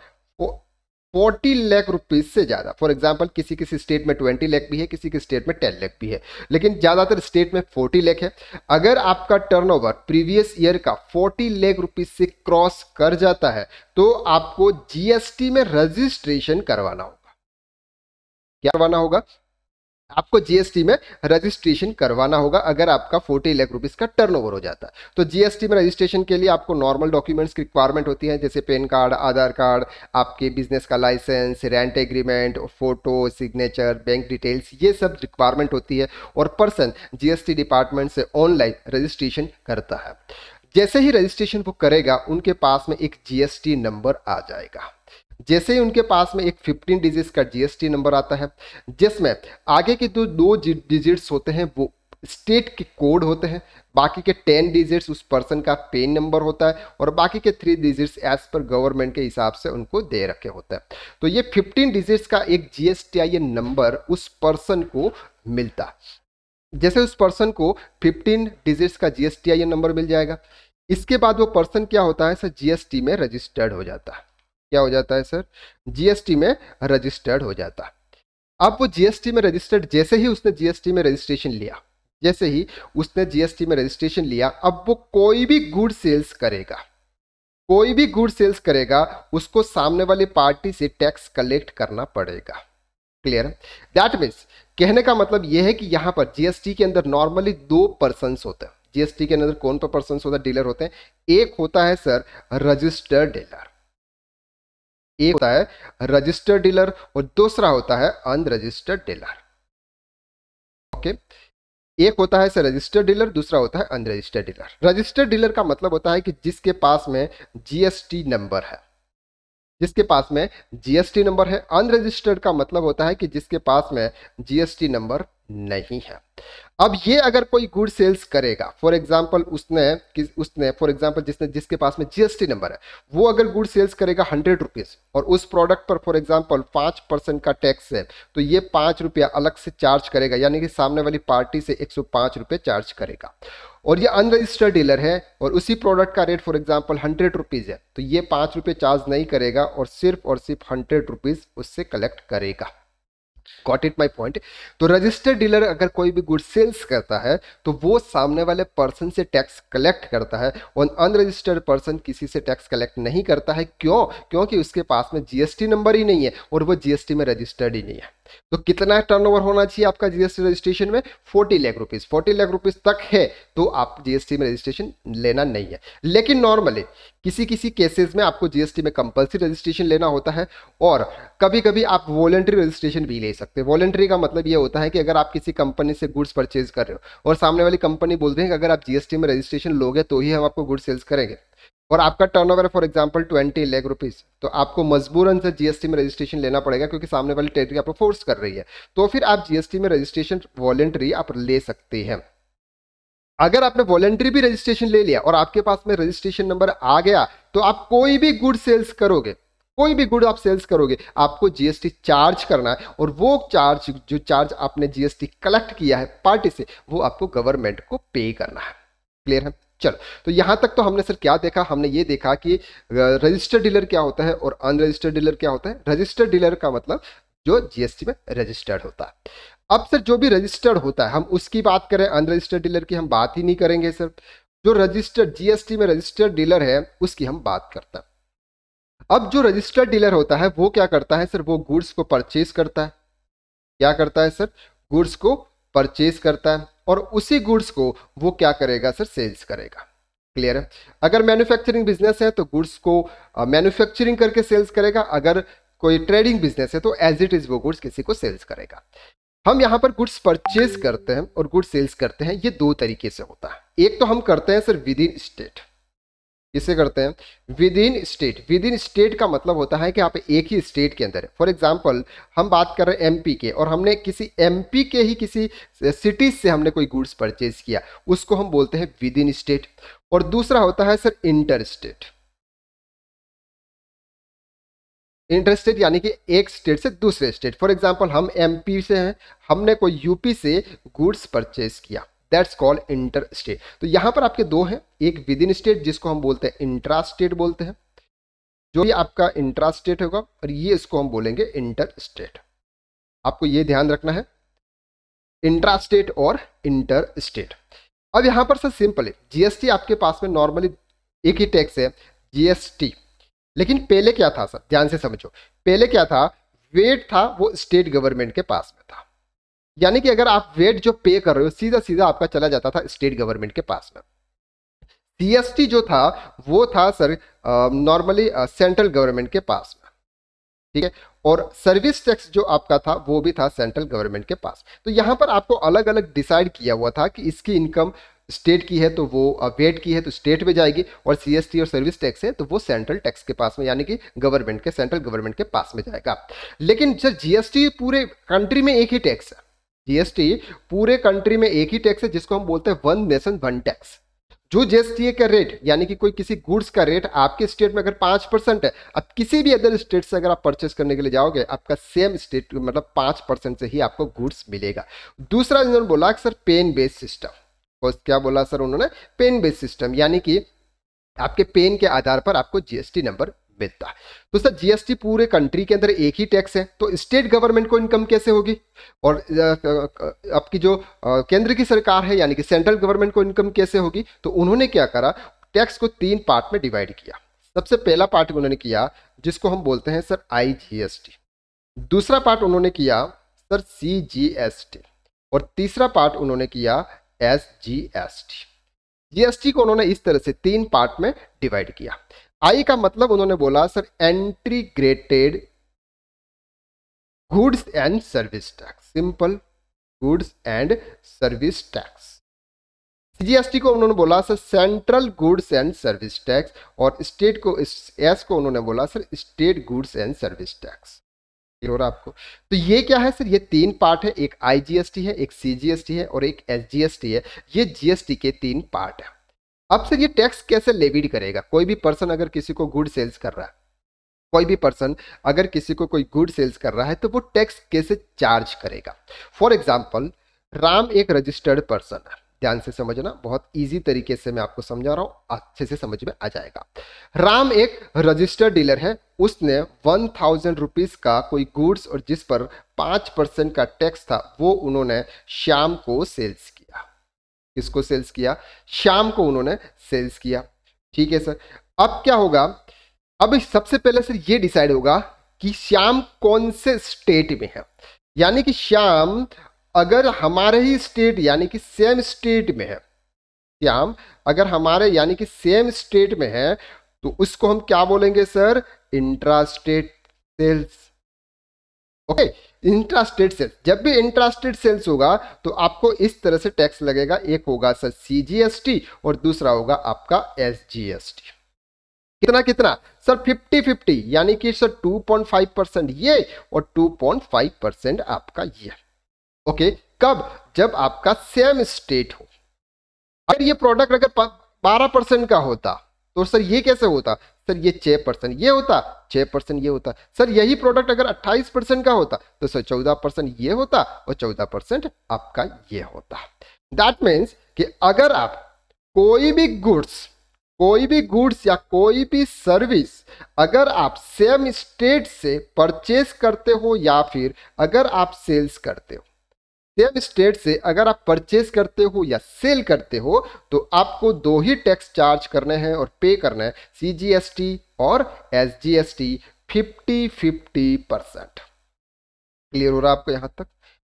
Speaker 1: forty lakh rupees से ज़्यादा फॉर एग्जाम्पल किसी किसी स्टेट में ट्वेंटी लाख भी है किसी किसी स्टेट में टेन लाख भी है लेकिन ज़्यादातर स्टेट में फोर्टी लाख है अगर आपका टर्नओवर प्रीवियस ईयर का फोर्टी लाख रुपीज से क्रॉस कर जाता है तो आपको जीएसटी में रजिस्ट्रेशन करवाना होगा क्या करवाना होगा आपको जीएसटी में रजिस्ट्रेशन करवाना होगा अगर आपका फोर्टी लाख रुपीस का टर्नओवर हो जाता है तो जीएसटी में रजिस्ट्रेशन के लिए आपको नॉर्मल डॉक्यूमेंट्स की रिक्वायरमेंट होती है जैसे पैन कार्ड आधार कार्ड आपके बिजनेस का licence rent agreement photo signature bank details ये सब रिक्वायरमेंट होती है और पर्सन जीएसटी डिपार्टमेंट से ऑनलाइन रजिस्ट्रेशन करता है जैसे ही रजिस्ट्रेशन वो करेगा उनके पास में एक जीएसटी नंबर आ जाएगा जैसे ही उनके पास में एक फिफ्टीन डिजिट का जीएसटी नंबर आता है जिसमें आगे के जो दो डिजिट्स होते हैं वो स्टेट के कोड होते हैं बाकी के टेन डिजिट्स उस पर्सन का पेन नंबर होता है और बाकी के थ्री डिजिट्स एज पर गवर्नमेंट के हिसाब से उनको दे रखे होते हैं तो ये फिफ्टीन डिजिट्स का एक जीएसटी नंबर उस पर्सन को मिलता है जैसे उस पर्सन को 15 डिजिट्स का जीएसटी नंबर मिल जाएगा इसके बाद वो पर्सन क्या होता है सर जीएसटी में रजिस्टर्ड हो जाता है क्या हो जाता है सर जीएसटी में रजिस्टर्ड हो जाता अब वो जीएसटी में रजिस्टर्ड जैसे ही उसने जीएसटी में रजिस्ट्रेशन लिया जैसे ही उसने जीएसटी में रजिस्ट्रेशन लिया अब वो कोई भी गुड सेल्स करेगा कोई भी गुड सेल्स करेगा उसको सामने वाली पार्टी से टैक्स कलेक्ट करना पड़ेगा क्लियर दैट मीन्स कहने का मतलब यह है कि यहाँ पर जीएसटी के अंदर नॉर्मली दो पर्सन होते हैं जीएसटी के अंदर कौन पर पर्सन होता है डीलर होते हैं एक होता है सर रजिस्टर्ड डीलर एक होता है रजिस्टर्ड डीलर और दूसरा होता है अनरजिस्टर्ड डीलर ओके एक होता है सर रजिस्टर्ड डीलर दूसरा होता है अनरजिस्टर्ड डीलर रजिस्टर्ड डीलर का मतलब होता है कि जिसके पास में जीएसटी नंबर है जिसके पास में जीएसटी नंबर है अनरजिस्टर्ड का मतलब होता है कि जिसके पास में जीएसटी नंबर नहीं है अब ये अगर कोई गुड सेल्स करेगा फॉर एग्जाम्पल उसने किस उसने फॉर एग्जाम्पल जिसने जिसके पास में जीएसटी नंबर है वो अगर गुड सेल्स करेगा हंड्रेड रुपीज़ और उस प्रोडक्ट पर फॉर एग्जाम्पल पांच परसेंट का टैक्स है तो ये पाँच रुपया अलग से चार्ज करेगा यानी कि सामने वाली पार्टी से एक सौ पाँच रुपये चार्ज करेगा और ये अनरजिस्टर्ड डीलर है और उसी प्रोडक्ट का rate for example hundred rupees है तो ये पाँच रुपये चार्ज नहीं करेगा और सिर्फ और सिर्फ हंड्रेड रुपीज़ उससे कलेक्ट करेगा गॉट इट माई पॉइंट तो रजिस्टर्ड डीलर अगर कोई भी गुड सेल्स करता है तो वो सामने वाले पर्सन से टैक्स कलेक्ट करता है और अनरजिस्टर्ड पर्सन किसी से टैक्स कलेक्ट नहीं करता है क्यों क्योंकि उसके पास में जीएसटी नंबर ही नहीं है और वो जीएसटी में रजिस्टर्ड ही नहीं है तो कितना टर्नओवर होना चाहिए आपका जीएसटी रजिस्ट्रेशन में forty lakh rupees forty lakh rupees तक है तो आप जीएसटी में रजिस्ट्रेशन लेना नहीं है लेकिन नॉर्मली किसी किसी केसेस में आपको जीएसटी में कंपल्सरी रजिस्ट्रेशन लेना होता है और कभी कभी आप वॉलेंट्री रजिस्ट्रेशन भी ले सकते हैं वॉलेंट्री का मतलब ये होता है कि अगर आप किसी कंपनी से गुड्स परचेज कर रहे हो और सामने वाली कंपनी बोल रही है कि अगर आप जीएसटी में रजिस्ट्रेशन लोगे तो ही हम आपको गुड्स सेल्स करेंगे और आपका turnover over for example 20 lakh rupees तो आपको मजबूरन से जीएसटी में रजिस्ट्रेशन लेना पड़ेगा क्योंकि सामने वाली टेरिटरी आपको फोर्स कर रही है तो फिर आप जीएसटी में रजिस्ट्रेशन वॉलेंट्री आप ले सकते हैं अगर आपने वॉलेंट्री भी रजिस्ट्रेशन ले लिया और आपके पास में रजिस्ट्रेशन नंबर आ गया तो आप कोई भी गुड सेल्स करोगे कोई भी गुड आप सेल्स करोगे आपको जीएसटी चार्ज करना है और वो चार्ज जो चार्ज आपने जीएसटी कलेक्ट किया है पार्टी से वो आपको गवर्नमेंट को पे करना है क्लियर है चलो तो यहां तक तो हमने सर क्या देखा हमने ये देखा कि रजिस्टर्ड डीलर क्या होता है और अनरजिस्टर्ड डीलर क्या होता है रजिस्टर्ड डीलर का मतलब जो जीएसटी में रजिस्टर्ड होता है अब सर जो भी रजिस्टर्ड होता है हम उसकी बात करें अनरजिस्टर्ड डीलर की हम बात ही नहीं करेंगे सर जो रजिस्टर्ड जीएसटी में रजिस्टर्ड डीलर है उसकी हम बात करते हैं अब जो रजिस्टर्ड डीलर होता है वो क्या करता है सर वो गुड्स को परचेज करता है क्या करता है सर गुड्स को परचेज करता है और उसी गुड्स को वो क्या करेगा सर सेल्स करेगा क्लियर है अगर मैन्युफैक्चरिंग बिजनेस है तो गुड्स को मैन्युफैक्चरिंग करके सेल्स करेगा अगर कोई ट्रेडिंग बिजनेस है तो एज इट इज वो गुड्स किसी को सेल्स करेगा हम यहाँ पर गुड्स परचेज करते हैं और गुड्स सेल्स करते हैं ये दो तरीके से होता है एक तो हम करते हैं सर विद इन स्टेट इसे करते हैं within state within state का मतलब होता है कि आप एक ही स्टेट के अंदर फॉर एग्जाम्पल हम बात कर रहे हैं एमपी के और हमने किसी एमपी के ही किसी सिटीज से हमने कोई गुड्स परचेज किया उसको हम बोलते हैं विद इन स्टेट और दूसरा होता है sir inter state inter state यानी कि एक स्टेट से दूसरे स्टेट फॉर एग्जाम्पल हम एमपी से हैं हमने कोई यूपी से गुड्स परचेज किया दैट्स कॉल्ड इंटर स्टेट तो यहां पर आपके दो हैं एक विद इन स्टेट जिसको हम बोलते हैं इंट्रा स्टेट बोलते हैं जो ये आपका इंट्रा स्टेट होगा और ये इसको हम बोलेंगे इंटर स्टेट आपको ये ध्यान रखना है इंट्रा स्टेट और इंटर स्टेट अब यहां पर सर सिंपल है जीएसटी आपके पास में नॉर्मली एक ही टैक्स है जीएसटी लेकिन पहले क्या था सर ध्यान से समझो पहले क्या था वेट था वो स्टेट गवर्नमेंट के पास में था यानी कि अगर आप वेट जो पे कर रहे हो सीधा सीधा आपका चला जाता था स्टेट गवर्नमेंट के पास में सीएसटी जो था वो था सर नॉर्मली सेंट्रल गवर्नमेंट के पास में ठीक है और सर्विस टैक्स जो आपका था वो भी था सेंट्रल गवर्नमेंट के पास तो यहाँ पर आपको अलग अलग डिसाइड किया हुआ था कि इसकी इनकम स्टेट की है तो वो वेट की है तो स्टेट में जाएगी और सीएसटी और सर्विस टैक्स है तो वो सेंट्रल टैक्स के पास में यानी कि गवर्नमेंट के सेंट्रल गवर्नमेंट के पास में जाएगा लेकिन सर जीएसटी पूरे कंट्री में एक ही टैक्स है जीएसटी पूरे कंट्री में एक ही टैक्स है जिसको हम बोलते हैं वन नेशन वन टैक्स जो जीएसटी का रेट यानी कि कोई किसी गुड्स का रेट आपके स्टेट में अगर पांच परसेंट है अब किसी भी अदर स्टेट से अगर आप परचेस करने के लिए जाओगे आपका सेम स्टेट मतलब पांच परसेंट से ही आपको गुड्स मिलेगा दूसरा जिन्होंने बोला सर पेन बेस्ड सिस्टम क्या बोला सर उन्होंने पेन बेस्ड सिस्टम यानी कि आपके पेन के आधार पर आपको जीएसटी नंबर बेचता है तो सर जीएसटी पूरे कंट्री के अंदर एक ही टैक्स है तो स्टेट गवर्नमेंट को इनकम कैसे होगी और आपकी जो केंद्र की सरकार है यानी कि सेंट्रल गवर्नमेंट को इनकम कैसे होगी तो उन्होंने क्या करा टैक्स को तीन पार्ट में डिवाइड किया सबसे पहला पार्ट उन्होंने किया जिसको हम बोलते हैं सर आईजीएसटी दूसरा पार्ट उन्होंने किया सर सीजीएसटी और तीसरा पार्ट उन्होंने किया एसजीएसटी जीएसटी को उन्होंने इस तरह से तीन पार्ट में डिवाइड किया आई का मतलब उन्होंने बोला sir integrated goods and service tax simple goods and service tax CGST को उन्होंने बोला sir central goods and service tax और स्टेट को एस को उन्होंने बोला sir state goods and service tax हो रहा आपको तो ये क्या है सर ये तीन पार्ट है एक आईजीएसटी है एक सीजीएसटी है और एक एसजीएसटी है ये जीएसटी के तीन पार्ट है अब सर ये टैक्स कैसे लेविड करेगा कोई भी पर्सन अगर किसी को गुड सेल्स कर रहा है कोई भी पर्सन अगर किसी को कोई गुड सेल्स कर रहा है तो वो टैक्स कैसे चार्ज करेगा फॉर एग्जाम्पल राम एक रजिस्टर्ड पर्सन है ध्यान से समझना बहुत इजी तरीके से मैं आपको समझा रहा हूँ अच्छे से समझ में आ जाएगा राम एक रजिस्टर्ड डीलर है उसने वन थाउजेंड रुपीज का कोई गुड्स और जिस पर पांच परसेंट का टैक्स था वो उन्होंने शाम को सेल्स किसको सेल्स किया शाम को उन्होंने सेल्स किया ठीक है सर अब क्या होगा अब सबसे पहले सर ये डिसाइड होगा कि श्याम कौन से स्टेट में है यानी कि श्याम अगर हमारे ही स्टेट यानी कि सेम स्टेट में है श्याम अगर हमारे यानी कि सेम स्टेट में है तो उसको हम क्या बोलेंगे sir intra state sales okay okay? Intrastate sales जब भी इंट्रास्टेट सेल्स होगा तो आपको इस तरह से टैक्स लगेगा एक होगा सर सी और दूसरा होगा आपका एस कितना कितना सर 50 50 यानी कि सर 2.5 परसेंट ये और 2.5 परसेंट आपका ये ओके कब जब आपका सेम स्टेट हो अगर ये प्रोडक्ट अगर 12 परसेंट का होता तो सर ये कैसे होता सर ये छह परसेंट ये होता छह परसेंट ये होता सर यही प्रोडक्ट अगर अट्ठाईस परसेंट का होता तो सर चौदह परसेंट ये होता और चौदह परसेंट आपका ये होता दैट मीन्स कि अगर आप कोई भी गुड्स कोई भी गुड्स या कोई भी सर्विस अगर आप सेम स्टेट से परचेस करते हो या फिर अगर आप सेल्स करते हो सेम स्टेट से अगर आप परचेज करते हो या सेल करते हो तो आपको दो ही टैक्स चार्ज करने हैं और पे करना है सी जी एस टी और S G S T fifty fifty percent clear हो रहा है आपको यहाँ तक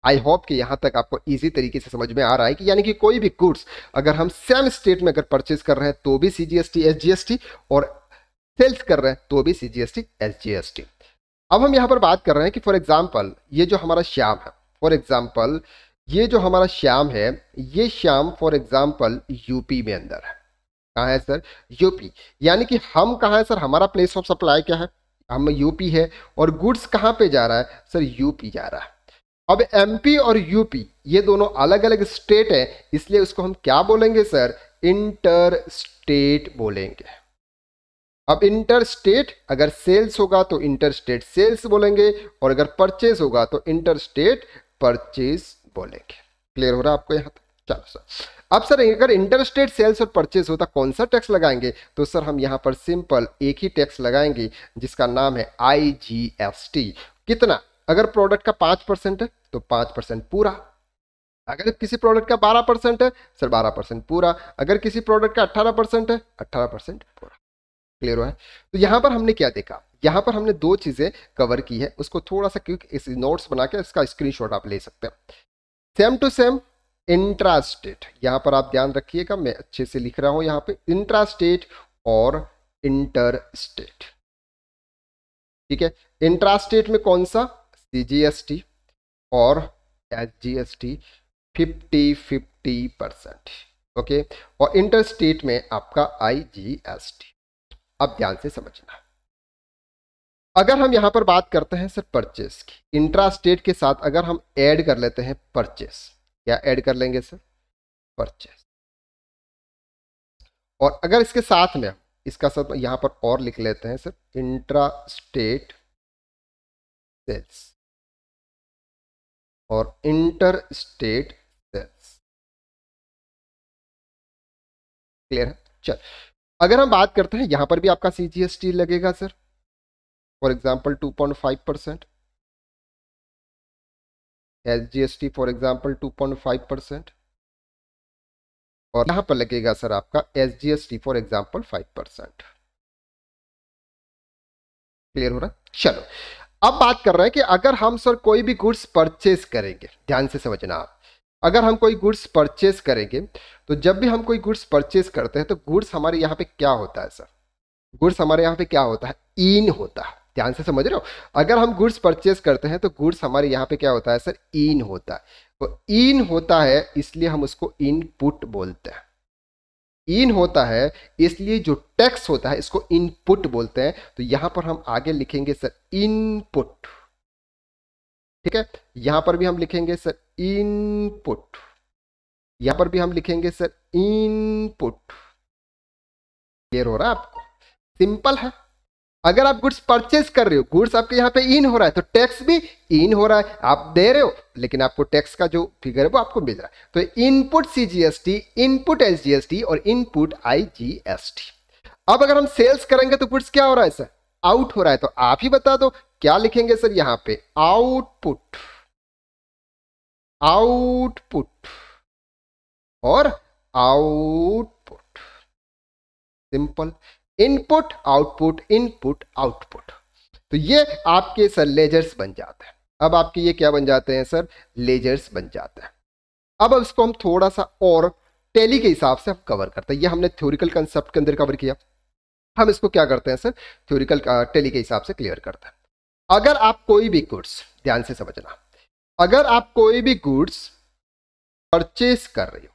Speaker 1: आई होप कि यहाँ तक आपको इजी तरीके से समझ में आ रहा है कि यानी कि कोई भी गुड्स अगर हम सेम स्टेट में अगर परचेज कर रहे हैं तो भी C G S T S G S T और सेल्स कर रहे हैं तो भी C G S T S G S T अब हम यहाँ पर बात कर रहे हैं कि फॉर एग्जाम्पल ये जो हमारा श्याम है फॉर एग्जाम्पल ये जो हमारा श्याम है ये श्याम फॉर एग्जाम्पल यूपी में अंदर है कहाँ है सर यूपी यानी कि हम कहाँ है सर हमारा प्लेस ऑफ सप्लाई क्या है हम यूपी है और गुड्स कहाँ पे जा रहा है सर यूपी जा रहा है अब एमपी और यूपी ये दोनों अलग अलग स्टेट है इसलिए उसको हम क्या बोलेंगे सर इंटर स्टेट बोलेंगे अब इंटर स्टेट अगर सेल्स होगा तो इंटर स्टेट सेल्स बोलेंगे और अगर परचेज होगा तो इंटर स्टेट परचेज बोलेंगे क्लियर हो रहा है आपको यहाँ तक चलो सर अब सर अगर इंटरस्टेट सेल्स और परचेज होता कौन सा टैक्स लगाएंगे तो सर हम यहाँ पर सिंपल एक ही टैक्स लगाएंगे जिसका नाम है आईजीएसटी कितना अगर प्रोडक्ट का पाँच परसेंट है तो पाँच परसेंट पूरा अगर किसी प्रोडक्ट का बारह परसेंट है सर बारह परसेंट पूरा अगर किसी प्रोडक्ट का अट्ठारह परसेंट है अट्ठारह परसेंट पूरा क्लियर हुआ है तो यहाँ पर हमने क्या देखा यहाँ पर हमने दो चीज़ें कवर की है उसको थोड़ा सा क्योंकि इस नोट्स बना के इसका स्क्रीनशॉट आप ले सकते हैं सेम टू सेम इंट्रास्टेट यहाँ पर आप ध्यान रखिएगा मैं अच्छे से लिख रहा हूँ यहाँ पे इंट्रास्टेट और इंटर स्टेट ठीक है इंट्रास्टेट में कौन सा सी और H G S T fifty fifty percent okay और इंटर स्टेट में आपका आई जी एस टी अब ध्यान से समझना अगर हम यहां पर बात करते हैं सर परचेस की इंट्रा स्टेट के साथ अगर हम ऐड कर लेते हैं परचेस क्या ऐड कर लेंगे सर परचेस और अगर इसके साथ में
Speaker 2: इसका साथ यहां पर और लिख लेते हैं सर इंट्रा स्टेट सेल्स और इंटर स्टेट सेल्स क्लियर है चल अगर हम बात करते हैं यहां पर भी आपका सी लगेगा sir for example 2.5 percent H for example 2.5 percent और यहां पर लगेगा सर आपका H for example 5 percent
Speaker 1: clear हो रहा चलो अब बात कर रहे हैं कि अगर हम सर कोई भी गुड्स परचेस करेंगे ध्यान से समझना आप अगर हम कोई गुड्स परचेस करेंगे तो जब भी हम कोई गुड्स परचेस करते हैं तो गुड्स हमारे यहाँ पे क्या होता है सर गुड्स हमारे यहाँ पे क्या होता है इन होता है ध्यान से समझ रहे हो अगर हम गुड्स परचेज करते हैं तो गुड्स हमारे यहाँ पे क्या होता है सर इन होता है तो इन होता है इसलिए हम उसको इनपुट बोलते हैं इन होता है इसलिए जो टैक्स होता है इसको इनपुट बोलते हैं तो यहां पर हम आगे लिखेंगे सर इनपुट ठीक है यहां पर भी हम लिखेंगे सर इनपुट यहां पर भी हम लिखेंगे सर इनपुट क्लियर हो रहा है आपको सिंपल है अगर आप गुड्स परचेज कर रहे हो गुड्स आपके यहाँ पे इन हो रहा है तो टैक्स भी इन हो रहा है आप दे रहे हो लेकिन आपको टैक्स का जो फिगर है वो आपको मिल रहा है तो इनपुट सीजीएसटी इनपुट एसजीएसटी और इनपुट आईजीएसटी अब अगर हम सेल्स करेंगे तो गुड्स क्या हो रहा है सर आउट हो रहा है तो आप ही बता दो क्या लिखेंगे सर यहाँ पे आउटपुट आउटपुट और output simple input output input output तो ये आपके सर लेजर्स बन जाते हैं अब आपके ये क्या बन जाते हैं सर लेजर्स बन जाते हैं अब इसको हम थोड़ा सा और टेली के हिसाब से हम कवर करते हैं ये हमने थ्योरिकल कंसेप्ट के अंदर कवर किया हम इसको क्या करते हैं सर थ्योरिकल टेली के हिसाब से क्लियर करते हैं अगर आप कोई भी गुड्स ध्यान से समझना अगर आप कोई भी गुड्स परचेस कर रहे हो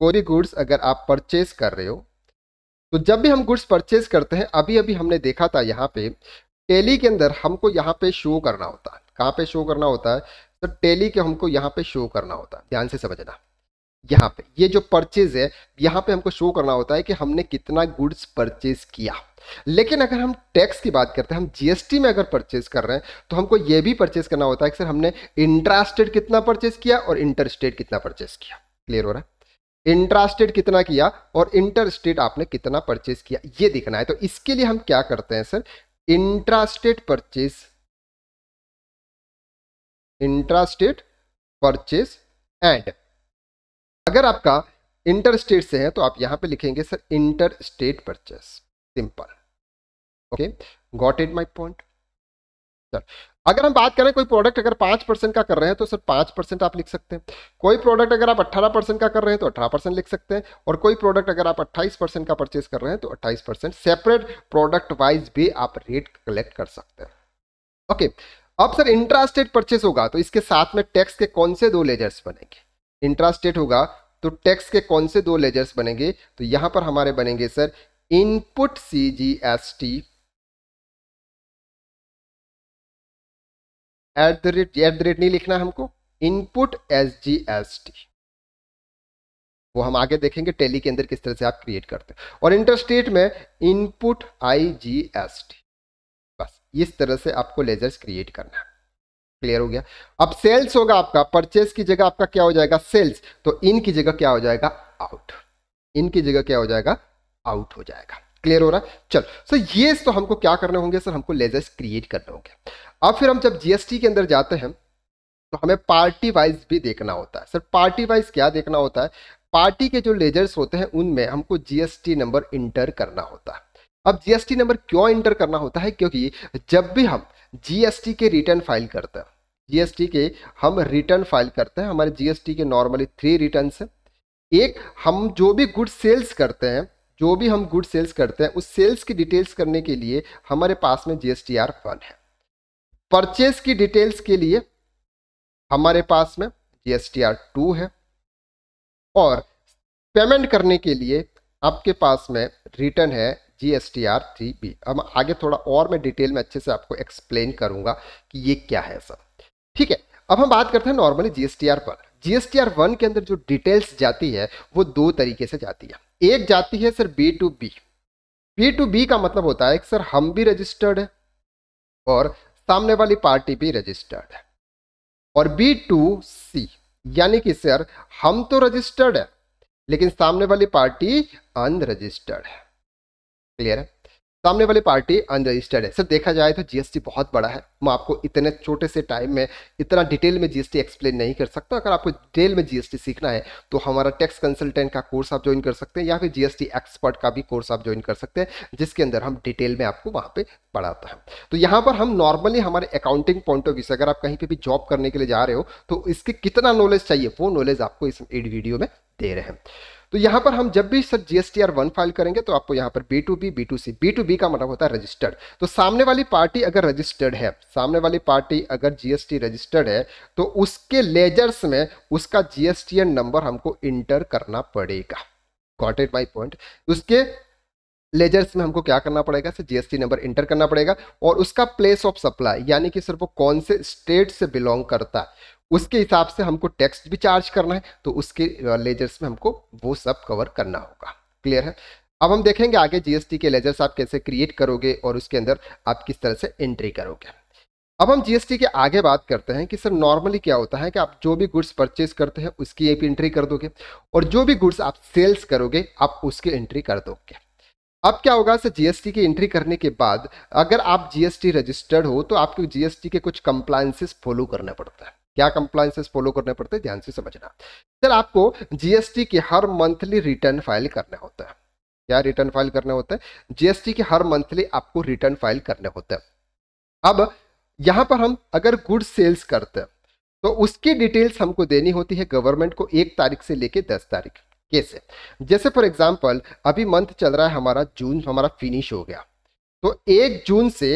Speaker 1: कोई भी गुड्स अगर आप परचेस कर रहे हो तो जब भी हम गुड्स परचेज करते हैं अभी अभी हमने देखा था यहाँ पे टेली के अंदर हमको यहाँ पे शो करना होता है कहाँ पे शो करना होता है तो टेली के हमको यहाँ पे शो करना होता है ध्यान से समझना यहाँ पे ये जो परचेज है यहाँ पे हमको शो करना होता है कि हमने कितना गुड्स परचेज किया लेकिन अगर हम टैक्स की बात करते हैं हम जीएसटी में अगर परचेज कर रहे हैं तो हमको ये भी परचेज करना होता है कि सर हमने इंट्रास्टेट कितना परचेज किया और इंटरस्टेड कितना परचेज किया क्लियर हो रहा है इंटरास्टेड कितना किया और इंटरस्टेट आपने कितना परचेज किया ये देखना है तो इसके लिए हम क्या करते हैं sir intrastate purchase intrastate purchase and अगर आपका इंटरस्टेट से है तो आप यहां पे लिखेंगे sir interstate purchase simple okay got it my point sir अगर हम बात करें कोई प्रोडक्ट अगर पांच परसेंट का कर रहे हैं तो सर पांच परसेंट आप लिख सकते हैं कोई प्रोडक्ट अगर आप अट्ठारह परसेंट का कर रहे हैं तो अठारह परसेंट लिख सकते हैं और कोई प्रोडक्ट अगर आप अट्ठाईस परसेंट का परचेज कर रहे हैं तो अट्ठाईस परसेंट सेपरेट प्रोडक्ट वाइज भी आप रेट कलेक्ट कर सकते हैं ओके अब सर इंट्रास्टेट परचेस होगा तो इसके साथ में टैक्स के कौन से दो लेजर्स बनेंगे इंट्रास्टेट होगा तो टैक्स के कौन से दो लेजर्स बनेंगे तो यहां पर हमारे बनेंगे sir input C G S T at the rate at the rate नहीं लिखना हमको input S G S T वो हम आगे देखेंगे टेली के अंदर किस तरह से आप क्रिएट करते हैं और इंटरस्टेट में input I G S T बस इस तरह से आपको लेजर्स क्रिएट करना है क्लियर हो गया अब सेल्स होगा आपका परचेस की जगह आपका क्या हो जाएगा सेल्स तो इन की जगह क्या हो जाएगा आउट इनकी जगह क्या हो जाएगा आउट हो जाएगा क्लियर हो रहा है चल सर ये तो हमको क्या करने होंगे सर हमको लेजर्स क्रिएट करने होंगे अब फिर हम जब जीएसटी के अंदर जाते हैं तो हमें पार्टी वाइज भी देखना होता है सर पार्टी वाइज क्या देखना होता है पार्टी के जो लेजर्स होते हैं उनमें हमको जीएसटी नंबर इंटर करना होता है अब जीएसटी नंबर क्यों इंटर करना होता है क्योंकि जब भी हम जीएसटी के रिटर्न फाइल करते हैं जीएसटी के हम रिटर्न फाइल करते हैं हमारे जीएसटी के नॉर्मली थ्री रिटर्न एक हम जो भी गुड सेल्स करते हैं जो भी हम गुड सेल्स करते हैं उस सेल्स की डिटेल्स करने के लिए हमारे पास में जीएसटीआर एस आर है परचेज की डिटेल्स के लिए हमारे पास में जीएसटीआर आर टू है और पेमेंट करने के लिए आपके पास में रिटर्न है जीएसटीआर थ्री बी हम आगे थोड़ा और मैं डिटेल में अच्छे से आपको एक्सप्लेन करूंगा कि ये क्या है सब ठीक है अब हम बात करते हैं नॉर्मली जीएसटीआर पर जीएसटीआर आर वन के अंदर जो डिटेल्स जाती है वो दो तरीके से जाती है एक जाती है sir B to B B to B का मतलब होता है सर हम भी रजिस्टर्ड है और सामने वाली पार्टी भी रजिस्टर्ड है और बी टू सी यानी कि सर हम तो रजिस्टर्ड है लेकिन सामने वाली पार्टी अनरजिस्टर्ड है क्लियर है सामने वाली पार्टी अनरजिस्टर्ड है सर देखा जाए तो जीएसटी बहुत बड़ा है मैं आपको इतने छोटे से टाइम में इतना डिटेल में जीएसटी एक्सप्लेन नहीं कर सकता अगर आपको डिटेल में जीएसटी सीखना है तो हमारा टैक्स कंसल्टेंट का कोर्स आप ज्वाइन कर सकते हैं या फिर जीएसटी एक्सपर्ट का भी कोर्स आप ज्वाइन कर सकते हैं जिसके अंदर हम डिटेल में आपको वहाँ पर पढ़ाता है तो यहाँ पर हम नॉर्मली हमारे अकाउंटिंग पॉइंट ऑफ व्यू से अगर आप कहीं पर भी जॉब करने के लिए जा रहे हो तो इसके कितना नॉलेज चाहिए वो नॉलेज आपको इस वीडियो में दे रहे हैं तो यहां पर हम जब भी सर जीएसटीआर वन फाइल करेंगे तो आपको यहां पर B to B B to C B to B का मतलब होता है रजिस्टर्ड तो सामने वाली पार्टी अगर रजिस्टर्ड है सामने वाली पार्टी अगर जीएसटी रजिस्टर्ड है तो उसके लेजर्स में उसका जीएसटीएन नंबर हमको इंटर करना पड़ेगा गॉट बाई पॉइंट उसके लेजर्स में हमको क्या करना पड़ेगा सर जीएसटी नंबर इंटर करना पड़ेगा और उसका प्लेस ऑफ सप्लाई यानी कि सर वो कौन से स्टेट से बिलोंग करता है उसके हिसाब से हमको टैक्स भी चार्ज करना है तो उसके लेजर्स में हमको वो सब कवर करना होगा क्लियर है अब हम देखेंगे आगे जीएसटी के लेजर्स आप कैसे क्रिएट करोगे और उसके अंदर आप किस तरह से एंट्री करोगे अब हम जीएसटी के आगे बात करते हैं कि सर नॉर्मली क्या होता है कि आप जो भी गुड्स परचेज करते हैं उसकी एक एंट्री कर दोगे और जो भी गुड्स आप सेल्स करोगे आप उसकी एंट्री कर दोगे अब क्या होगा सर जीएसटी की एंट्री करने के बाद अगर आप जीएसटी रजिस्टर्ड हो तो आपको जीएसटी के कुछ कंप्लायंसेस फॉलो करना पड़ता है क्या कंप्लाइंसेस फॉलो करने पड़ते हैं ध्यान से समझना सर आपको जीएसटी के हर मंथली रिटर्न फाइल करने होते हैं क्या रिटर्न फाइल करने होते हैं जीएसटी के हर मंथली आपको रिटर्न फाइल करने होते हैं अब यहाँ पर हम अगर गुड सेल्स करते हैं तो उसकी डिटेल्स हमको देनी होती है गवर्नमेंट को एक तारीख से लेके दस तारीख कैसे जैसे फॉर एग्जाम्पल अभी मंथ चल रहा है हमारा जून हमारा फिनिश हो गया तो एक जून से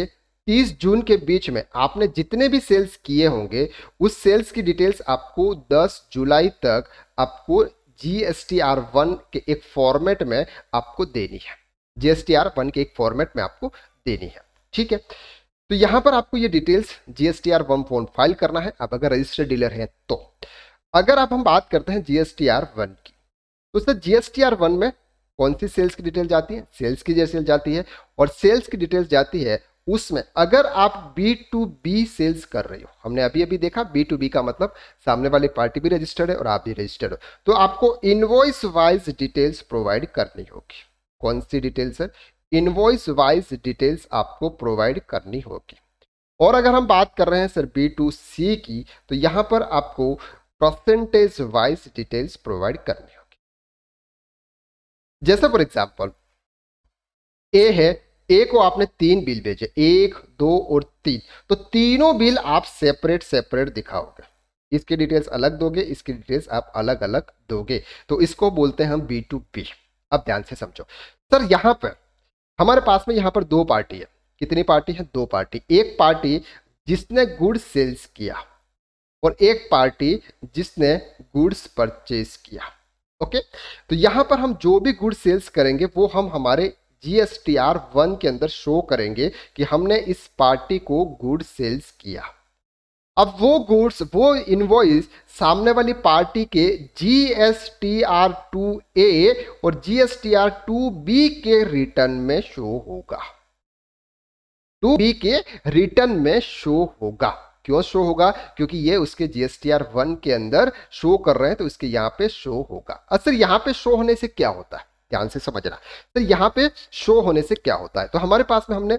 Speaker 1: 30 जून के बीच में आपने जितने भी सेल्स किए होंगे उस सेल्स की डिटेल्स आपको 10 जुलाई तक आपको जी एस आर वन के एक फॉर्मेट में आपको देनी है जी एस के एक फॉर्मेट में आपको देनी है ठीक है तो यहां पर आपको ये details G S T R one phone file करना है आप अगर रजिस्टर्ड डीलर हैं तो अगर आप हम बात करते हैं G S T R one की तो sir G S T R one में कौन सी सेल्स की डिटेल जाती है सेल्स की जैसे जाती है और सेल्स की डिटेल्स जाती है उसमें अगर आप बी टू बी सेल्स कर रहे हो हमने अभी अभी देखा बी टू बी का मतलब सामने वाली पार्टी भी रजिस्टर्ड है और आप भी रजिस्टर्ड हो तो आपको इनवॉइस वाइज डिटेल्स प्रोवाइड करनी होगी कौन सी डिटेल्स है इनवॉइस वाइज डिटेल्स आपको प्रोवाइड करनी होगी और अगर हम बात कर रहे हैं सर बी टू सी की तो यहां पर आपको परसेंटेज वाइज डिटेल्स प्रोवाइड करनी होगी जैसे फॉर एग्जाम्पल ए है ए को आपने तीन बिल भेजे एक दो और तीन तो तीनों बिल आप सेपरेट सेपरेट दिखाओगे इसकी डिटेल्स अलग दोगे इसकी डिटेल्स आप अलग अलग दोगे तो इसको बोलते हैं हम बी टू बी अब ध्यान से समझो सर यहाँ पर हमारे पास में यहाँ पर दो पार्टी है कितनी पार्टी है दो पार्टी एक पार्टी जिसने गुड्स सेल्स किया और एक पार्टी जिसने गुड्स परचेज किया ओके तो यहाँ पर हम जो भी गुड सेल्स करेंगे वो हम हमारे जीएसटीआर वन के अंदर शो करेंगे कि हमने इस पार्टी को गुड सेल्स किया अब वो गुड्स वो इनवॉइस सामने वाली पार्टी के G S T R two A और G S T R two B के रिटर्न में शो होगा टू बी के रिटर्न में शो होगा क्यों शो होगा क्योंकि ये उसके जीएसटीआर वन के अंदर शो कर रहे हैं तो उसके यहाँ पे शो होगा असर यहाँ पे शो होने से क्या होता है ध्यान से समझना तो यहाँ पे शो होने से क्या होता है तो हमारे पास में हमने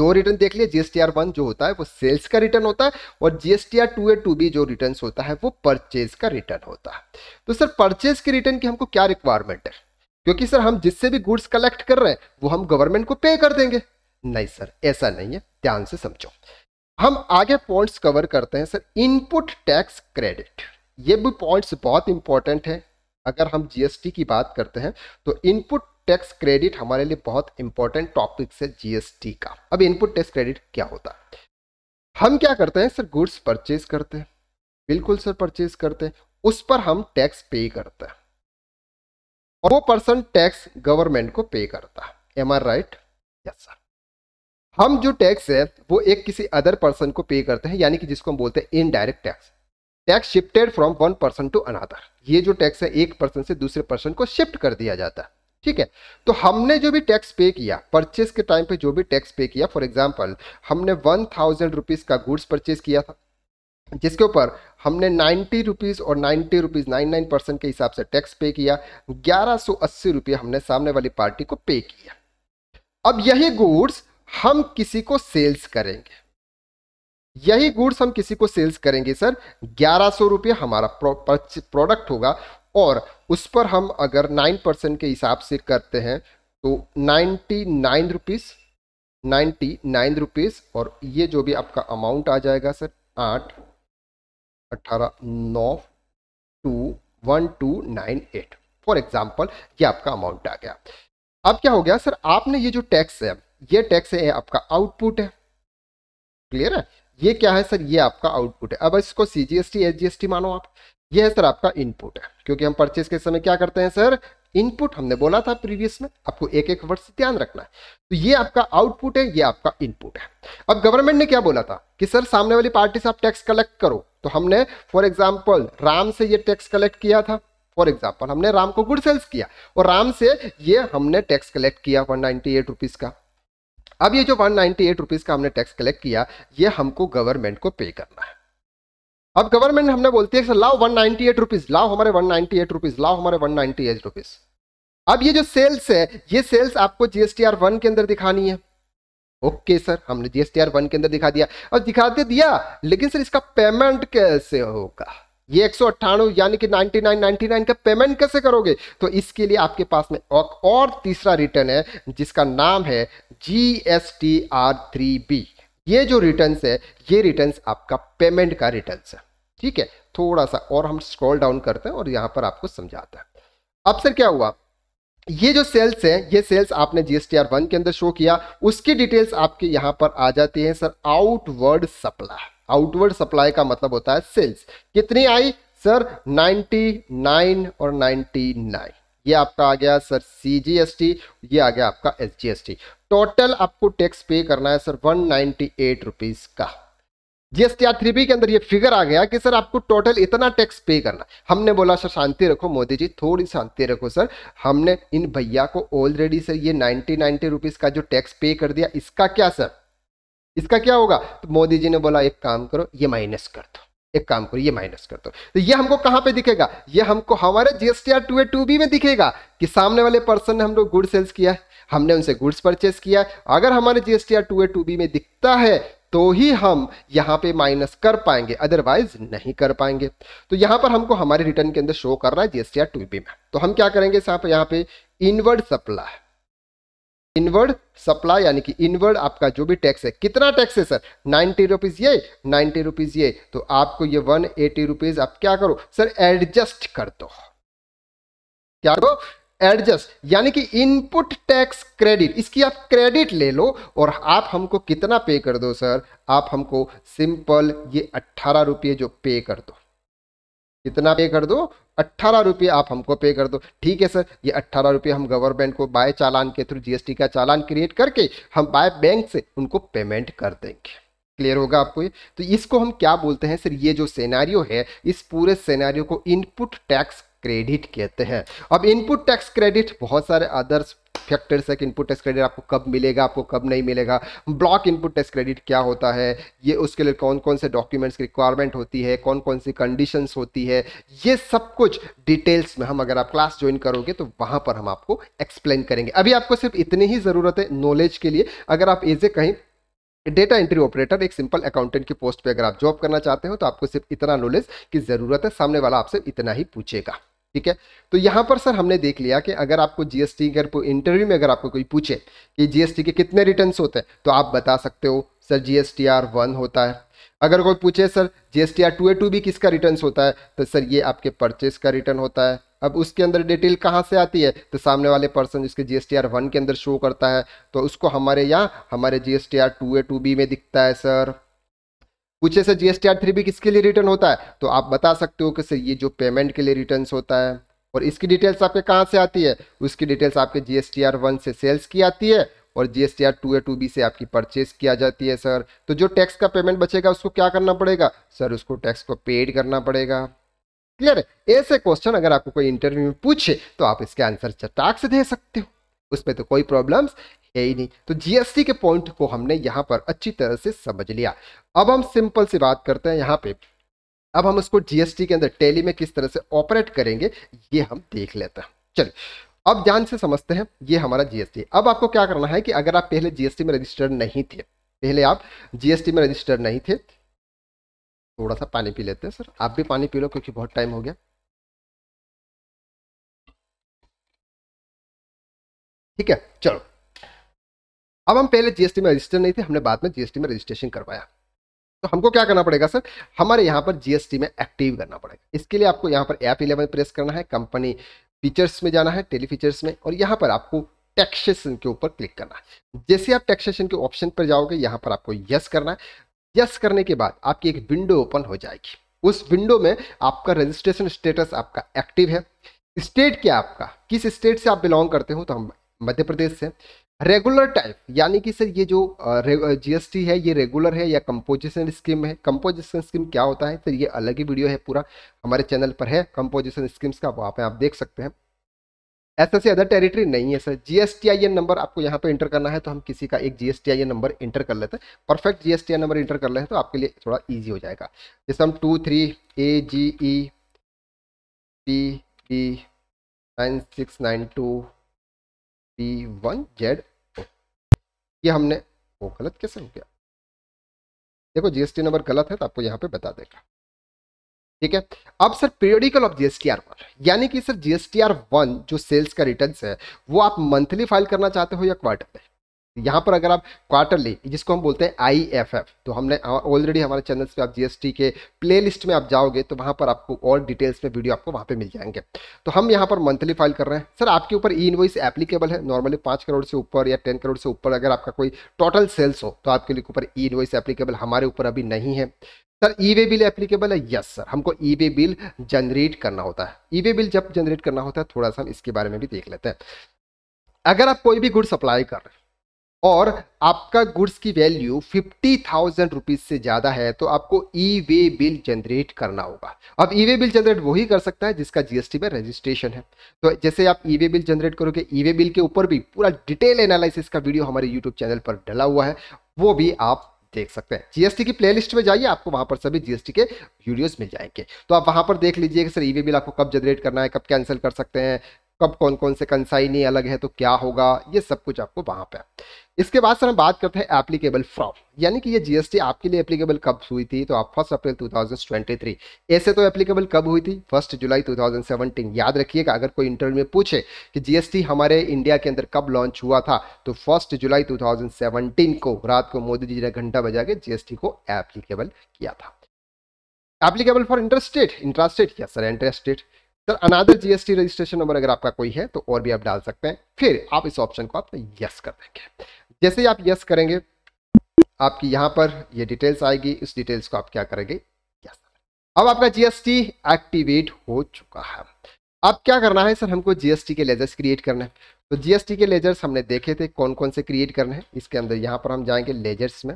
Speaker 1: दो रिटर्न देख लिया जीएसटीआर वन जो होता है वो सेल्स का रिटर्न होता है और GSTR two A two B जो रिटर्न होता है वो परचेज का रिटर्न होता है तो सर परचेज के रिटर्न की हमको क्या रिक्वायरमेंट है क्योंकि सर हम जिससे भी गुड्स कलेक्ट कर रहे हैं वो हम गवर्नमेंट को पे कर देंगे नहीं सर ऐसा नहीं है ध्यान से समझो हम आगे पॉइंट्स कवर करते हैं सर इनपुट टैक्स क्रेडिट ये भी पॉइंट्स बहुत इंपॉर्टेंट है अगर हम जीएसटी की बात करते हैं तो इनपुट टैक्स क्रेडिट हमारे लिए बहुत इंपॉर्टेंट टॉपिक है जीएसटी का अब इनपुट टैक्स क्रेडिट क्या होता है हम क्या करते हैं सर गुड्स परचेज करते हैं बिल्कुल सर परचेज करते हैं उस पर हम टैक्स पे करते हैं और वो पर्सन टैक्स गवर्नमेंट को पे करता है M R right yes sir हम जो टैक्स है वो एक किसी अदर पर्सन को पे करते हैं यानी कि जिसको हम बोलते हैं indirect tax tax shifted from one person to another ये जो टैक्स है एक पर्सन से दूसरे पर्सन को शिफ्ट कर दिया जाता है ठीक है तो हमने जो भी टैक्स पे किया परचेस के टाइम पे जो भी टैक्स पे किया फॉर एग्जांपल हमने वन थाउजेंड रुपीज़ का गुड्स परचेस किया था जिसके ऊपर हमने नाइन्टी रुपीज़ और ninety rupees nine nine percent के हिसाब से टैक्स पे किया ग्यारह सौ अस्सी रुपये हमने सामने वाली पार्टी को पे किया अब यही गुड्स हम किसी को सेल्स करेंगे यही गुड्स हम किसी को सेल्स करेंगे सर ग्यारह सौ रुपये हमारा प्रोडक्ट होगा और उस पर हम अगर नाइन परसेंट के हिसाब से करते हैं तो ninety nine rupees ninety nine rupees और ये जो भी आपका अमाउंट आ जाएगा सर आठ अट्ठारह नौ two one two nine eight for example ये आपका अमाउंट आ गया अब क्या हो गया सर आपने ये जो टैक्स है ये टैक्स है आपका आउटपुट है क्लियर है ये क्या है सर ये आपका आउटपुट है अब इसको C G S T S G S T मानो आप ये है सर आपका इनपुट है क्योंकि हम परचेज के समय क्या करते हैं सर इनपुट हमने बोला था प्रीवियस में आपको एक एक वर्ड से ध्यान रखना है तो ये आपका आउटपुट है ये आपका इनपुट है अब गवर्नमेंट ने क्या बोला था कि सर सामने वाली पार्टी से आप टैक्स कलेक्ट करो तो हमने फॉर एग्जाम्पल राम से ये टैक्स कलेक्ट किया था फॉर एग्जाम्पल हमने राम को गुड सेल्स किया और राम से ये हमने टैक्स कलेक्ट किया वन नाइनटी एट रुपीज का अब ये जो वन नाइन्टी का हमने टैक्स कलेक्ट किया ये हमको गवर्नमेंट को पे करना है अब गवर्नमेंट हमने बोलती है लाओ वन नाइन्टी एट रुपीज लाओ हमारे वन नाइन्टी एट रुपीज लाओ हमारे वन नाइन्टी एट रुपीज अब ये जो सेल्स है ये सेल्स आपको जीएसटीआर वन के अंदर दिखानी है ओके okay, सर हमने जीएसटीआर वन के अंदर दिखा दिया और दिखाते दिया लेकिन सर इसका पेमेंट कैसे होगा ये एक यानी कि 99 99 का पेमेंट कैसे करोगे तो इसके लिए आपके पास में और और तीसरा रिटर्न है जिसका नाम है G S T R three B ये जो रिटर्न है ये रिटर्न आपका पेमेंट का रिटर्न है ठीक है थोड़ा सा और हम स्क्रॉल डाउन करते हैं और यहां पर आपको समझाते हैं अब सर क्या हुआ ये जो सेल्स है ये सेल्स आपने जीएसटीआर वन के अंदर शो किया उसकी डिटेल्स आपके यहां पर आ जाती है sir outward supply outward supply का मतलब होता है सेल्स कितनी आई सर 99 और 99 ये आपका आ गया सर सीजीएसटी ये आ गया आपका एसजीएसटी टोटल आपको टैक्स पे करना है सर वन नाइनटी का जीएसटी आर थ्री बी के अंदर ये फिगर आ गया कि सर आपको टोटल इतना टैक्स पे करना हमने बोला सर शांति रखो मोदी जी थोड़ी शांति रखो सर हमने इन भैया को ऑलरेडी सर ये नाइनटी नाइनटी रुपीज़ का जो टैक्स पे कर दिया इसका क्या सर इसका क्या होगा तो मोदी जी ने बोला एक काम करो ये माइनस कर दो एक काम करो ये माइनस कर दो तो ये हमको कहां पे दिखेगा ये हमको हमारे GSTR two A two B में दिखेगा कि सामने वाले पर्सन ने हम लोग गुड सेल्स किया है हमने उनसे गुड्स परचेस किया है अगर हमारे GST R two A two B में दिखता है तो ही हम यहाँ पे माइनस कर पाएंगे अदरवाइज नहीं कर पाएंगे तो यहाँ पर हमको हमारे रिटर्न के अंदर शो कर रहा है जीएसटी आर टू बी में तो हम क्या करेंगे यहाँ पे इनवर्ड सप्लाई इनवर्ड सप्लाई यानी कि इनवर्ड आपका जो भी टैक्स है कितना टैक्स है सर नाइन्टी रुपीज़ ये नाइन्टी रुपीज़ ये तो आपको ये वन एटी रुपीज़ आप क्या करो सर एडजस्ट कर दो क्या करो एडजस्ट यानी कि इनपुट टैक्स क्रेडिट इसकी आप क्रेडिट ले लो और आप हमको कितना पे कर दो सर आप हमको सिंपल ये अट्ठारह रुपये जो पे कर दो कितना पे कर दो अट्ठारह रुपये आप हमको पे कर दो ठीक है सर ये अट्ठारह रुपये हम गवर्नमेंट को बाय चालान के थ्रू जीएसटी का चालान क्रिएट करके हम बाय बैंक से उनको पेमेंट कर देंगे क्लियर होगा आपको ये तो इसको हम क्या बोलते हैं सर ये जो सेनारियो है इस पूरे सेनारियो को इनपुट टैक्स क्रेडिट कहते हैं अब इनपुट टैक्स क्रेडिट बहुत सारे अदर्स है कि इनपुट टेस्ट क्रेडिट आपको कब मिलेगा आपको कब नहीं मिलेगा ब्लॉक इनपुट टेस्ट क्रेडिट क्या होता है ये उसके लिए कौन कौन से डॉक्यूमेंट्स की रिक्वायरमेंट होती है कौन कौन सी कंडीशंस होती है ये सब कुछ डिटेल्स में हम अगर आप क्लास ज्वाइन करोगे तो वहाँ पर हम आपको एक्सप्लेन करेंगे अभी आपको सिर्फ इतनी ही ज़रूरत है नॉलेज के लिए अगर आप एज ए कहीं डेटा एंट्री ऑपरेटर एक सिंपल अकाउंटेंट की पोस्ट पर अगर आप जॉब करना चाहते हो तो आपको सिर्फ इतना नॉलेज की ज़रूरत है सामने वाला आपसे इतना ही पूछेगा ठीक है तो यहाँ पर सर हमने देख लिया कि अगर आपको जीएसटी अगर इंटरव्यू में अगर आपको कोई पूछे कि जीएसटी के कितने रिटर्न्स होते हैं तो आप बता सकते हो सर जी आर वन होता है अगर कोई पूछे sir G S T R two A two भी किसका रिटर्न होता है तो सर ये आपके परचेस का रिटर्न होता है अब उसके अंदर डिटेल कहाँ से आती है तो सामने वाले पर्सन जिसके G S T R one के अंदर शो करता है तो उसको हमारे यहाँ हमारे G S T R two A two B में दिखता है सर कुछ ऐसे जीएसटी थ्री भी किसके लिए रिटर्न होता है तो आप बता सकते हो कि सर ये जो पेमेंट के लिए रिटर्न होता है और इसकी डिटेल्स आपके कहाँ से आती है उसकी डिटेल्स आपके जीएसटी आर वन से सेल्स की आती है और GST R two A two B से आपकी परचेज किया जाती है सर तो जो टैक्स का पेमेंट बचेगा उसको क्या करना पड़ेगा सर उसको टैक्स को पेड करना पड़ेगा क्लियर है ऐसे क्वेश्चन अगर आपको कोई इंटरव्यू में पूछे तो आप इसके आंसर चटाक से दे सकते हो उसमें तो कोई प्रॉब्लम्स है ही नहीं तो जीएसटी के पॉइंट को हमने यहाँ पर अच्छी तरह से समझ लिया अब हम सिंपल सी बात करते हैं यहाँ पे अब हम उसको जीएसटी के अंदर टेली में किस तरह से ऑपरेट करेंगे ये हम देख लेते हैं चलिए अब ध्यान से समझते हैं ये हमारा जीएसटी अब आपको क्या करना है कि अगर आप पहले जीएसटी में रजिस्टर नहीं थे पहले आप जीएसटी में रजिस्टर नहीं थे थोड़ा सा पानी पी लेते हैं सर आप भी पानी पी लो क्योंकि बहुत टाइम हो गया
Speaker 2: ठीक है चलो
Speaker 1: अब हम पहले जीएसटी में रजिस्टर नहीं थे हमने बाद में जीएसटी में रजिस्ट्रेशन करवाया तो हमको क्या करना पड़ेगा सर हमारे यहाँ पर जीएसटी में एक्टिव करना पड़ेगा इसके लिए आपको यहाँ पर ऐप इलेवन प्रेस करना है कंपनी फीचर्स में जाना है टेली फीचर्स में और यहाँ पर आपको टैक्सेशन के ऊपर क्लिक करना है जैसे आप टैक्सेशन के ऑप्शन पर जाओगे यहाँ पर आपको यस करना है यस करने के बाद आपकी एक विंडो ओपन हो जाएगी उस विंडो में आपका रजिस्ट्रेशन स्टेटस आपका एक्टिव है स्टेट क्या आपका किस स्टेट से आप बिलोंग करते हो तो हम मध्य प्रदेश से रेगुलर टाइप यानी कि सर ये जो जीएसटी है ये रेगुलर है या कंपोजिशन स्कीम है कंपोजिशन स्कीम क्या होता है सर ये अलग ही वीडियो है पूरा हमारे चैनल पर है कंपोजिशन स्कीम्स का वहाँ पे आप देख सकते हैं ऐसा से अदर टेरिटरी नहीं है सर जीएसटीआईएन नंबर आपको यहाँ पे एंटर करना है तो हम किसी का एक जीएसटीआईएन नंबर इंटर कर लेते हैं परफेक्ट जीएसटी नंबर एंटर कर लेते हैं तो आपके लिए थोड़ा ईजी हो जाएगा जैसे हम two three A G E T T nine six nine two P one Z ये हमने वो गलत कैसे हो गया देखो जीएसटी नंबर गलत है तो आपको यहाँ पे बता देगा ठीक है अब sir periodical of GSTR one यानी कि सर जीएसटीआर वन जो सेल्स का रिटर्न है वो आप मंथली फाइल करना चाहते हो या क्वार्टर में यहाँ पर अगर आप क्वार्टरली जिसको हम बोलते हैं आई एफ एफ तो हमने ऑलरेडी हाँ, हमारे चैनल्स पे आप जीएसटी के प्लेलिस्ट में आप जाओगे तो वहाँ पर आपको और डिटेल्स में वीडियो आपको वहाँ पे मिल जाएंगे तो हम यहाँ पर मंथली फाइल कर रहे हैं सर आपके ऊपर ई इनवॉइस एप्लीकेबल है नॉर्मली पाँच करोड़ से ऊपर या टेन करोड़ से ऊपर अगर आपका कोई टोटल सेल्स हो तो आपके लिए ऊपर ई इनवॉइस एप्लीकेबल हमारे ऊपर अभी नहीं है sir E way bill applicable है यस सर हमको ई वे बिल जनरेट करना होता है ई वे बिल जब जनरेट करना होता है थोड़ा सा हम इसके बारे में भी देख लेते हैं अगर आप कोई भी गुड सप्लाई कर रहे हैं और आपका गुड्स की वैल्यू फिफ्टी थाउजेंड रुपीज़ से ज़्यादा है तो आपको ई वे बिल जनरेट करना होगा अब ई वे बिल जनरेट वही कर सकता है जिसका जीएसटी में रजिस्ट्रेशन है तो जैसे आप ई वे बिल जनरेट करोगे ई वे बिल के ऊपर भी पूरा डिटेल एनालिसिस का वीडियो हमारे यूट्यूब चैनल पर डला हुआ है वो भी आप देख सकते हैं जीएसटी की प्लेलिस्ट में जाइए आपको वहां पर सभी जीएसटी के वीडियोस मिल जाएंगे तो आप वहां पर देख लीजिए कि सर ई वे बिल आपको कब जनरेट करना है कब कैंसिल कर सकते हैं कब कौन कौन से कंसाइनी अलग है तो क्या होगा ये सब कुछ आपको वहां पर इसके बाद सर हम बात करते हैं एप्लीकेबल फ्रॉम यानी कि ये जीएसटी आपके लिए एप्लीकेबल कब हुई थी तो आप फर्स्ट अप्रैल 2023 ऐसे तो एप्लीकेबल कब हुई थी फर्स्ट जुलाई 2017 याद रखिएगा अगर कोई इंटरव्यू में पूछे कि जीएसटी हमारे इंडिया के अंदर कब लॉन्च हुआ था तो फर्स्ट जुलाई 2017 को रात को मोदी जी ने घंटा बजा के जीएसटी को एप्लीकेबल किया था एप्लीकेबल फॉर इंटरस्टेट इंटरस्टेट या sir interstate sir another GST registration number अगर आपका कोई है तो और भी आप डाल सकते हैं फिर आप इस ऑप्शन को आप यस कर देंगे जैसे ही आप यस करेंगे आपकी यहां पर ये डिटेल्स आएगी इस डिटेल्स को आप क्या करेंगे यस अब आपका जीएसटी एक्टिवेट हो चुका है अब क्या करना है सर हमको जीएसटी के लेजर्स क्रिएट करना है तो जीएसटी के लेजर्स हमने देखे थे कौन कौन से क्रिएट करने हैं इसके अंदर यहाँ पर हम जाएंगे लेजर्स में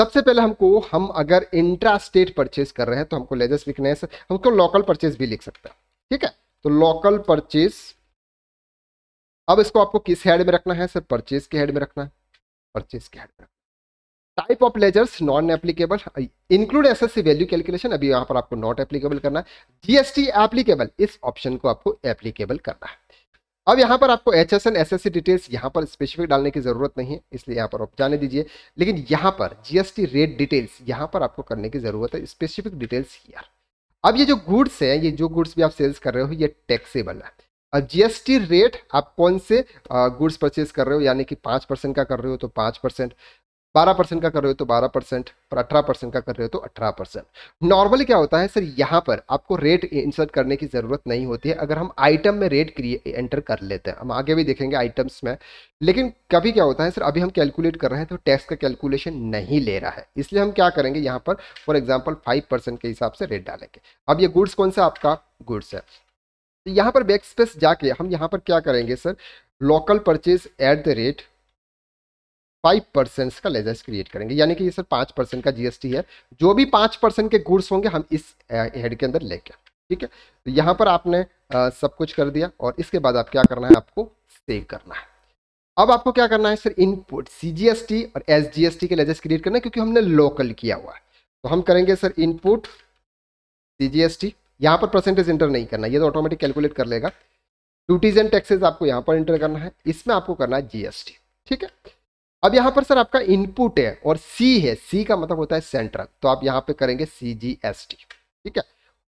Speaker 1: सबसे पहले हमको हम अगर इंट्रा स्टेट परचेज कर रहे हैं तो हमको लेजर्स लिखने हैं हमको लोकल परचेज भी लिख सकते हैं ठीक है तो लोकल परचेज अब इसको आपको किस हेड में रखना है सर परचेज के हेड में रखना है परचेज के हेड में रखना type of ledgers non applicable include SSC value calculation अभी यहाँ पर आपको नॉट एप्लीकेबल करना है जीएसटी एप्लीकेबल इस ऑप्शन को आपको एप्लीकेबल करना है अब यहाँ पर आपको H S N S S C details यहाँ पर स्पेसिफिक डालने की ज़रूरत नहीं है इसलिए यहाँ पर आप जाने दीजिए लेकिन यहाँ पर जीएसटी रेट डिटेल्स यहाँ पर आपको करने की ज़रूरत है स्पेसिफिक डिटेल्स यार अब ये जो गुड्स है ये जो गुड्स भी आप सेल्स कर रहे हो ये टैक्सेबल है जीएसटी रेट आप कौन से गुड्स परचेज कर रहे हो यानी कि पाँच परसेंट का कर रहे हो तो पाँच परसेंट बारह परसेंट का कर रहे हो तो बारह परसेंट और अठारह परसेंट का कर रहे हो तो अठारह परसेंट नॉर्मली क्या होता है सर यहाँ पर आपको रेट इंसर्ट करने की ज़रूरत नहीं होती है अगर हम आइटम में रेट एंटर कर लेते हैं हम आगे भी देखेंगे आइटम्स में लेकिन कभी क्या होता है सर अभी हम कैलकुलेट कर रहे हैं तो टैक्स का कैलकुलेशन नहीं ले रहा है इसलिए हम क्या करेंगे यहाँ पर फॉर एग्जाम्पल फाइव के हिसाब से रेट डालेंगे अब ये गुड्स कौन सा आपका गुड्स है तो यहाँ पर बैक स्पेस जाके हम यहाँ पर क्या करेंगे sir local purchase at the rate five percent का लेजर्स क्रिएट करेंगे यानी कि ये सर पाँच परसेंट का जीएसटी है जो भी पाँच परसेंट के गुड्स होंगे हम इस हेड के अंदर लेके ठीक है तो यहाँ पर आपने आ, सब कुछ कर दिया और इसके बाद आप क्या करना है आपको सेव करना है अब आपको क्या करना है सर इनपुट सी और टी के लेजर्स क्रिएट करना है क्योंकि हमने लोकल किया हुआ है तो हम करेंगे सर इनपुट टी यहाँ पर परसेंटेज इंटर नहीं करना ये तो ऑटोमेटिक कैलकुलेट कर लेगा ड्यूटीज एंड टैक्सेज आपको यहाँ पर इंटर करना है इसमें आपको करना है जीएसटी ठीक है अब यहाँ पर सर आपका इनपुट है और सी है सी का मतलब होता है सेंट्रल तो आप यहाँ पे करेंगे सी जी एस टी ठीक है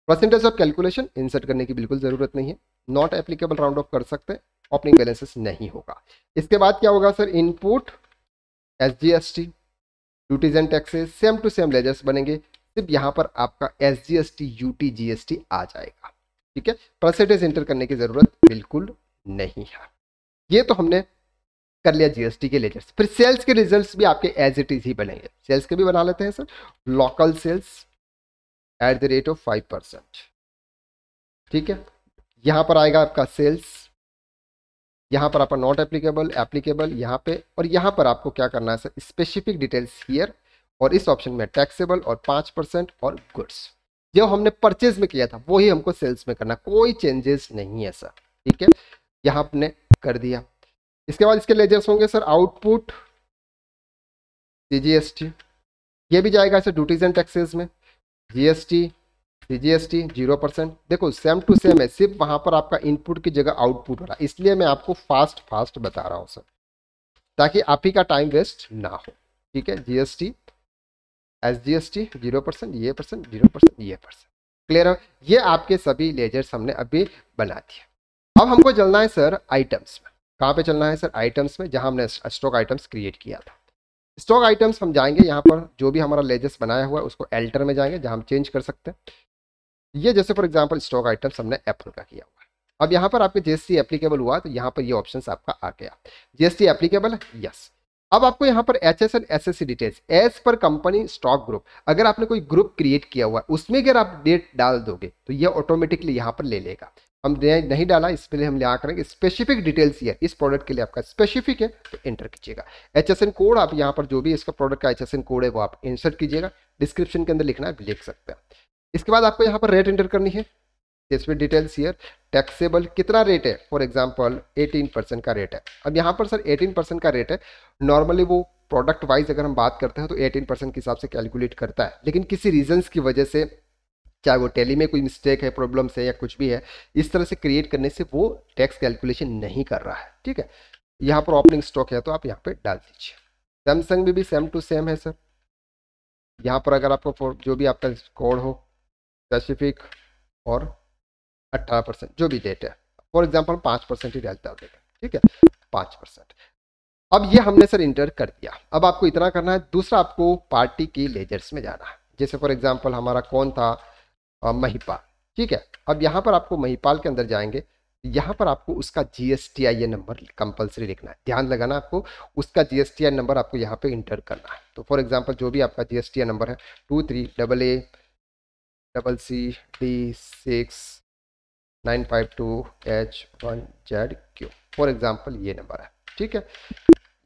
Speaker 1: परसेंटेज ऑफ कैलकुलेशन इंसर्ट करने की बिल्कुल ज़रूरत नहीं है नॉट एप्लीकेबल राउंड ऑफ कर सकते ओपनिंग बैलेंसेस नहीं होगा इसके बाद क्या होगा sir input S G S T duties and taxes same to same ledgers बनेंगे सिर्फ यहाँ पर आपका S G S T U T G S T आ जाएगा ठीक है परसेंटेज एंटर करने की ज़रूरत बिल्कुल नहीं है ये तो हमने कर लिया जीएसटी के लेजर्स फिर सेल्स के रिजल्ट्स भी आपके एज इट इज ही बनेंगे सेल्स के भी बना लेते हैं sir local sales at the rate of five percent ठीक है यहां पर आएगा आपका सेल्स यहां पर आपका नॉट एप्लीकेबल एप्लीकेबल यहां पे और यहां पर आपको क्या करना है सर स्पेसिफिक डिटेल्स हियर और इस ऑप्शन में टैक्सेबल और पांच परसेंट और गुड्स जो हमने परचेज में किया था वही हमको सेल्स में करना कोई चेंजेस नहीं है सर ठीक है यहां आपने कर दिया इसके बाद इसके लेजर्स होंगे सर आउटपुट सी ये भी जाएगा सर ड्यूटीज एंड टैक्सेस में जीएसटी सीजीएसटी जीरो परसेंट देखो सेम टू सेम है सिर्फ वहां पर आपका इनपुट की जगह आउटपुट हो रहा है इसलिए मैं आपको फास्ट फास्ट बता रहा हूँ सर ताकि आप ही का टाइम वेस्ट ना हो ठीक है GST S G S T zero percent ये परसेंट जीरो परसेंट ये परसेंट क्लियर हो ये आपके सभी लेजर्स हमने अभी बना दिए अब हमको चलना है सर आइटम्स में कहाँ पे चलना है सर आइटम्स में जहाँ हमने स्टॉक आइटम्स क्रिएट किया था स्टॉक आइटम्स हम जाएंगे यहाँ पर जो भी हमारा लेजर्स बनाया हुआ है उसको एल्टर में जाएंगे जहाँ हम चेंज कर सकते हैं ये जैसे फॉर एग्जाम्पल स्टॉक आइटम्स हमने एप्पल का किया हुआ अब यहाँ पर आपके जीएसटी एप्लीकेबल हुआ तो यहाँ पर ये यह ऑप्शन आपका आ गया जीएसटी एप्लीकेबल यस अब आपको यहाँ पर H S and S S C details as per company stock group अगर आपने कोई ग्रुप क्रिएट किया हुआ है उसमें अगर आप डेट डाल दोगे तो ये ऑटोमेटिकली यहाँ पर ले लेगा हम नहीं डाला इसके लिए हम यहाँ करेंगे स्पेसिफिक डिटेल्स ये इस प्रोडक्ट के लिए आपका स्पेसिफिक है तो एंटर कीजिएगा एच एस एन कोड आप यहाँ पर जो भी इसका प्रोडक्ट का एच एस एन कोड है वो आप इंसर्ट कीजिएगा डिस्क्रिप्शन के अंदर लिखना है लिख सकते हैं इसके बाद आपको यहाँ पर रेट एंटर करनी है इसमें डिटेल्स ईयर टैक्सेबल कितना रेट है फॉर एग्जाम्पल 18 परसेंट का रेट है अब यहाँ पर सर 18 परसेंट का रेट है नॉर्मली वो प्रोडक्ट वाइज अगर हम बात करते हैं तो 18 परसेंट के हिसाब से कैलकुलेट करता है लेकिन किसी रीजंस की वजह से चाहे वो टेली में कोई मिस्टेक है प्रॉब्लम्स है या कुछ भी है इस तरह से क्रिएट करने से वो टैक्स कैलकुलेशन नहीं कर रहा है ठीक है यहाँ पर ओपनिंग स्टॉक है तो आप यहाँ पर डाल दीजिए सैमसंग में भी सेम टू सेम है सर यहाँ पर अगर आपको जो भी आपका कोड हो स्पेसिफिक और अट्ठारह परसेंट जो भी डेट है फॉर एग्जाम्पल पाँच परसेंट ही ब्याज डाल देगा ठीक है पाँच परसेंट अब ये हमने सर इंटर कर दिया अब आपको इतना करना है दूसरा आपको पार्टी की लेजर्स में जाना है जैसे फॉर एग्जाम्पल हमारा कौन था महिपाल ठीक है अब यहाँ पर आपको महिपाल के अंदर जाएंगे यहाँ पर आपको उसका जीएसटीआईएन नंबर कंपलसरी लिखना है ध्यान लगाना आपको उसका आई नंबर आपको यहाँ पे इंटर करना है तो फॉर एग्जांपल जो भी आपका आई नंबर है two three double A double C D six 952H1ZQ for example ये नंबर है ठीक है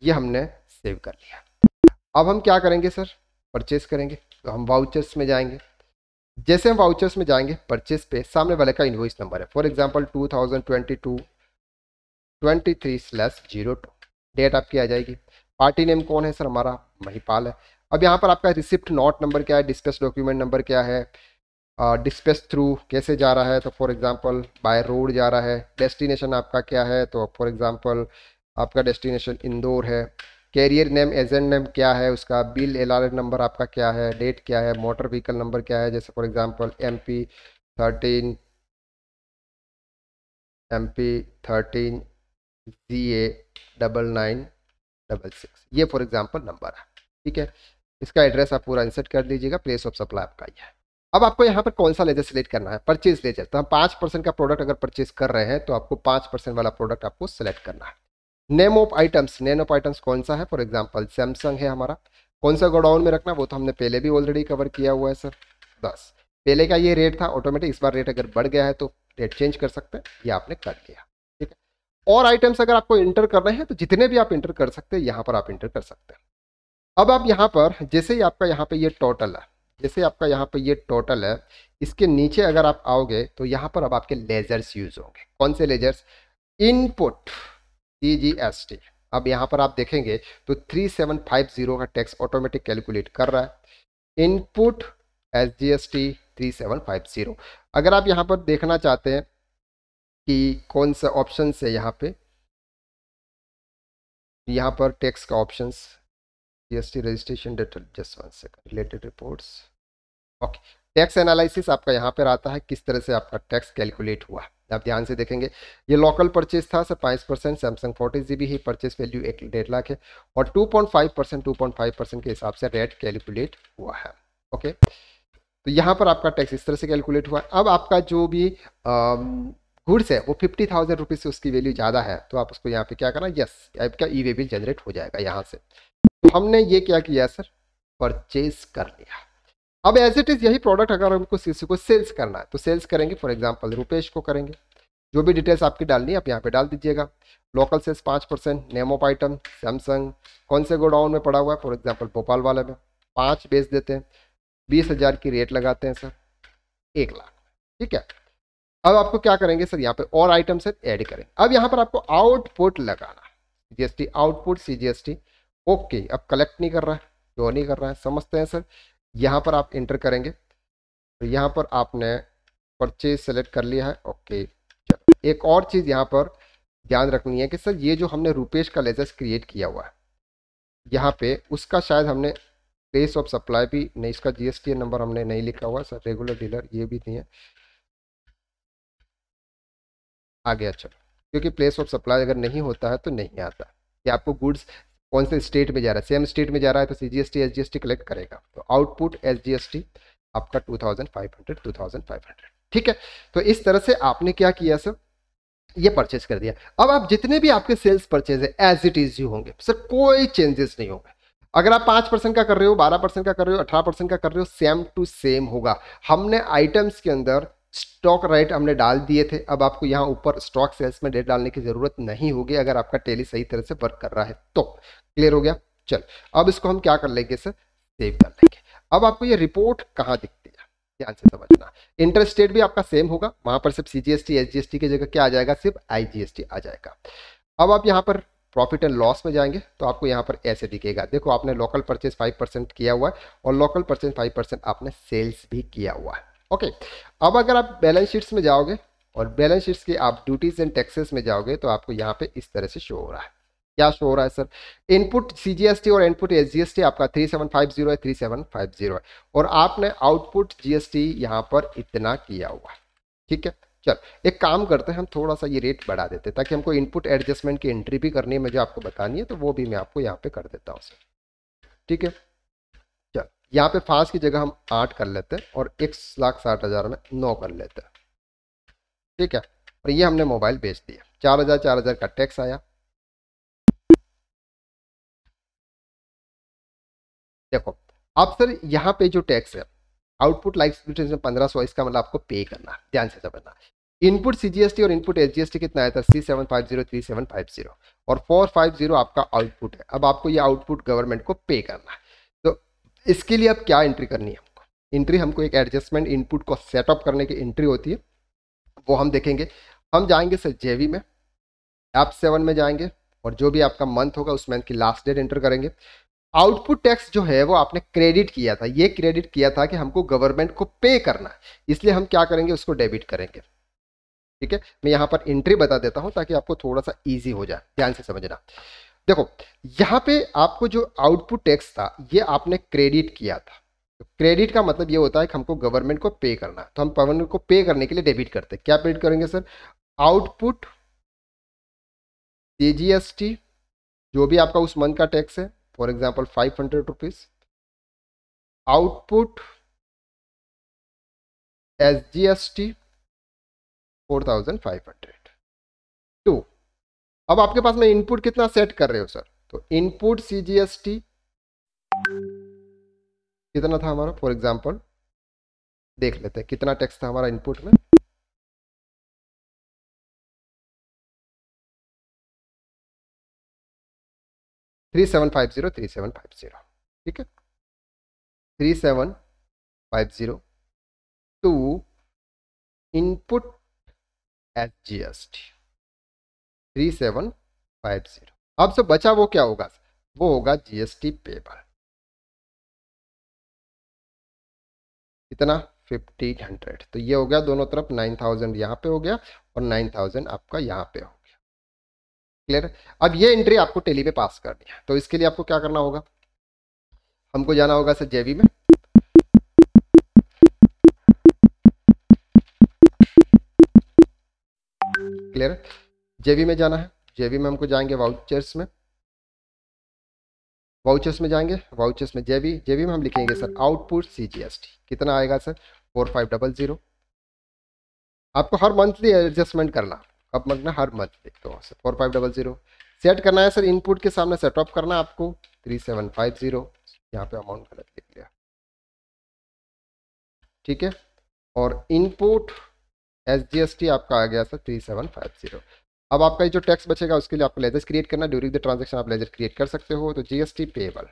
Speaker 1: ये हमने सेव कर लिया अब हम क्या करेंगे सर परचेस करेंगे तो हम वाउचर्स में जाएंगे जैसे हम वाउचर्स में जाएंगे परचेस पे सामने वाले का इन्वॉइस नंबर है for example two thousand twenty two twenty three zero two date आपकी आ जाएगी पार्टी नेम कौन है सर हमारा महिपाल है अब यहाँ पर आपका रिसिप्ट नोट नंबर क्या है डिस्कस डॉक्यूमेंट नंबर क्या है डिस्पेस थ्रू कैसे जा रहा है तो फॉर एग्जांपल बाय रोड जा रहा है डेस्टिनेशन आपका क्या है तो फॉर एग्जांपल आपका डेस्टिनेशन इंदौर है कैरियर नेम एजेंट नेम क्या है उसका बिल एल नंबर आपका क्या है डेट क्या है मोटर व्हीकल नंबर क्या है जैसे for example M P thirteen M P thirteen G A double nine double six ये फॉर एग्जांपल नंबर है ठीक है इसका एड्रेस आप पूरा इंसर्ट कर दीजिएगा प्लेस ऑफ सप्लाई आपका यह है अब आपको यहाँ पर कौन सा लेजर सेलेक्ट करना है परचेज लेजर तो हम पाँच परसेंट का प्रोडक्ट अगर परचेज कर रहे हैं तो आपको पाँच परसेंट वाला प्रोडक्ट आपको सेलेक्ट करना है name of items name of items कौन सा है फॉर एग्जाम्पल सैमसंग है हमारा कौन सा गोडाउन में रखना वो तो हमने पहले भी ऑलरेडी कवर किया हुआ है सर दस पहले का ये रेट था ऑटोमेटिक इस बार रेट अगर बढ़ गया है तो रेट चेंज कर सकते हैं ये आपने कर लिया ठीक है और आइटम्स अगर आपको इंटर करने हैं तो जितने भी आप इंटर कर सकते हैं यहाँ पर आप इंटर कर सकते हैं अब आप यहाँ पर जैसे ही आपका यहाँ पे ये टोटल है जैसे आपका यहाँ पर ये टोटल है इसके नीचे अगर आप आओगे तो यहाँ पर अब आपके लेजर्स यूज होंगे कौन से ledgers input E G S T अब यहाँ पर आप देखेंगे तो 3750 का टैक्स ऑटोमेटिक कैलकुलेट कर रहा है input S G S T three seven five zero अगर आप यहाँ पर देखना चाहते हैं कि कौन सा ऑप्शन है यहाँ पे यहाँ पर टैक्स का options GST registration data. Just one second. Related reports. Okay. Tax analysis आपका यहाँ पर आता है किस तरह से आपका tax calculate हुआ आप ध्यान से देखेंगे ये लोकल परचेज था सर पाँच percent Samsung forty G B ही परचेज वैल्यू एक डेढ़ लाख है और two point five percent two point five percent के हिसाब से रेट कैलकुलेट हुआ है ओके तो यहाँ पर आपका टैक्स इस तरह से कैलकुलेट हुआ अब आपका जो भी गुड्स है वो फिफ्टी थाउजेंड रुपीज़ से उसकी वैल्यू ज़्यादा है तो आप उसको यहाँ पे क्या करना यस आपका ई वे बिल जनरेट हो जाएगा यहाँ से हमने ये क्या किया सर परचेज कर लिया अब एज इट इज यही प्रोडक्ट अगर हमको किसी को सेल्स करना है तो सेल्स करेंगे फॉर एग्जाम्पल रुपेश को करेंगे जो भी डिटेल्स आपकी डालनी है आप यहाँ पे डाल दीजिएगा लोकल सेल्स पाँच percent name of item Samsung कौन से गोडाउन में पड़ा हुआ है फॉर एग्जाम्पल भोपाल वाले में पाँच बेच देते हैं बीस हज़ार की रेट लगाते हैं सर एक लाख ठीक है अब आपको क्या करेंगे सर यहाँ पे और आइटम सर एड करेंगे अब यहाँ पर आपको आउटपुट लगाना टी आउटपुट टी ओके अब कलेक्ट नहीं कर रहा है क्यों नहीं कर रहा है समझते हैं सर यहाँ पर आप इंटर करेंगे तो यहाँ पर आपने परचेज सेलेक्ट कर लिया है ओके चलो एक और चीज़ यहाँ पर ध्यान रखनी है कि सर ये जो हमने रुपेश का लेजर्स क्रिएट किया हुआ है यहाँ पे उसका शायद हमने प्लेस ऑफ सप्लाई भी नहीं इसका जी नंबर हमने नहीं लिखा हुआ सर रेगुलर डीलर ये भी नहीं है आ गया चलो क्योंकि प्लेस ऑफ सप्लाई अगर नहीं होता है तो नहीं आता कि आपको गुड्स कौन से स्टेट में जा रहा है सेम स्टेट में जा रहा है तो C G S T S G S T collect करेगा तो output S G S T आपका two thousand five hundred two thousand five hundred ठीक है तो इस तरह से आपने क्या किया सर ये परचेज कर दिया अब आप जितने भी आपके सेल्स परचेज है एज इट इज ही होंगे सर कोई चेंजेस नहीं होंगे अगर आप पाँच परसेंट का कर रहे हो बारह परसेंट का कर रहे हो अठारह परसेंट का कर रहे हो सेम टू सेम होगा हमने आइटम्स के अंदर स्टॉक राइट हमने डाल दिए थे अब आपको यहाँ ऊपर स्टॉक सेल्स में डेट डालने की ज़रूरत नहीं होगी अगर आपका टेली सही तरह से वर्क कर रहा है तो क्लियर हो गया चल अब इसको हम क्या कर लेंगे सर सेव कर लेंगे अब आपको ये रिपोर्ट कहाँ दिखती है ध्यान से समझना इंटरेस्ट रेट भी आपका सेम होगा वहाँ पर सिर्फ C G S T S G S T की जगह क्या आ जाएगा सिर्फ आई जी एस टी आ जाएगा अब आप यहाँ पर प्रॉफिट एंड लॉस में जाएंगे तो आपको यहाँ पर ऐसे दिखेगा देखो आपने लोकल परचेज फाइव परसेंट किया हुआ है और लोकल परचेज फाइव परसेंट आपने सेल्स भी किया हुआ है ओके अब अगर आप बैलेंस शीट्स में जाओगे और बैलेंस शीट्स की आप ड्यूटीज एंड टैक्सेस में जाओगे तो आपको यहाँ पे इस तरह से शो हो रहा है क्या शो हो रहा है सर इनपुट सीजीएसटी और इनपुट एसजीएसटी आपका 3750 है 3750 है और आपने आउटपुट जीएसटी यहाँ पर इतना किया हुआ है ठीक है चल एक काम करते हैं हम थोड़ा सा ये रेट बढ़ा देते हैं ताकि हमको इनपुट एडजस्टमेंट की एंट्री भी करनी है मुझे आपको बतानी है तो वो भी मैं आपको यहाँ पे कर देता हूँ सर ठीक है यहाँ पे फास्ट की जगह हम आठ कर लेते हैं और एक लाख साठ हज़ार में नौ कर लेते हैं ठीक है और ये हमने मोबाइल बेच दिया चार हज़ार चार हज़ार का टैक्स आया देखो अब सर यहाँ पे जो टैक्स है आउटपुट लाइफ पंद्रह सौ इसका मतलब आपको पे करना ध्यान से समझना इनपुट सीजीएसटी और इनपुट एसजीएसटी कितना आया था C seven five zero three seven five zero और फोर फाइव जीरो आपका आउटपुट है अब आपको ये आउटपुट गवर्नमेंट को पे करना है इसके लिए अब क्या एंट्री करनी है हमको एंट्री हमको एक एडजस्टमेंट इनपुट को सेटअप करने की एंट्री होती है वो हम देखेंगे हम जाएंगे सर जेवी में एप सेवन में जाएंगे और जो भी आपका मंथ होगा उस मंथ की लास्ट डेट एंटर करेंगे आउटपुट टैक्स जो है वो आपने क्रेडिट किया था ये क्रेडिट किया था कि हमको गवर्नमेंट को पे करना है इसलिए हम क्या करेंगे उसको डेबिट करेंगे ठीक है मैं यहाँ पर एंट्री बता देता हूँ ताकि आपको थोड़ा सा ईजी हो जाए ध्यान से समझना देखो यहाँ पे आपको जो आउटपुट टैक्स था ये आपने क्रेडिट किया था क्रेडिट का मतलब ये होता है कि हमको गवर्नमेंट को पे करना तो हम गवर्नमेंट को पे करने के लिए डेबिट करते हैं क्या पेड करेंगे सर आउटपुट सीजीएसटी जो भी आपका उस मंथ
Speaker 2: का टैक्स है for example five hundred rupees output S G S T four thousand five hundred
Speaker 1: two अब आपके पास में इनपुट कितना सेट कर रहे हो सर तो input C G S T कितना था हमारा फॉर एग्जाम्पल
Speaker 2: देख लेते हैं कितना टैक्स था हमारा इनपुट में three seven five zero three seven five zero ठीक है three seven five zero two input H G S T three seven five zero अब से बचा वो क्या होगा वो होगा जीएसटी पेबल
Speaker 1: कितना फिफ्टी हंड्रेड तो ये हो गया दोनों तरफ नाइन थाउजेंड यहाँ पे हो गया और नाइन थाउजेंड आपका यहाँ पे हो गया क्लियर अब ये एंट्री आपको टेली पे पास करनी है तो इसके लिए आपको क्या करना होगा हमको जाना होगा सर जेबी में क्लियर जेवी में जाना है जेवी में हमको जाएंगे वाउचर्स में वाउचर्स में जाएंगे वाउचर्स में जेवी जेवी में हम लिखेंगे सर आउटपुट सीजीएसटी कितना आएगा sir four five double zero आपको हर मंथली एडजस्टमेंट करना कब मंथना हर मंथली तो हाँ sir four five double zero set करना है सर इनपुट के सामने सेट ऑफ करना आपको थ्री सेवन फाइव ज़ीरो यहाँ पे अमाउंट गलत लिख लिया ठीक है और input S G S T आपका आ गया sir three seven five zero अब आपका जो टैक्स बचेगा उसके लिए आपको लेजर क्रिएट करना ड्यूरिंग द ट्रांजेक्शन आप लेजर क्रिएट कर सकते
Speaker 2: हो तो जीएसटी पेबल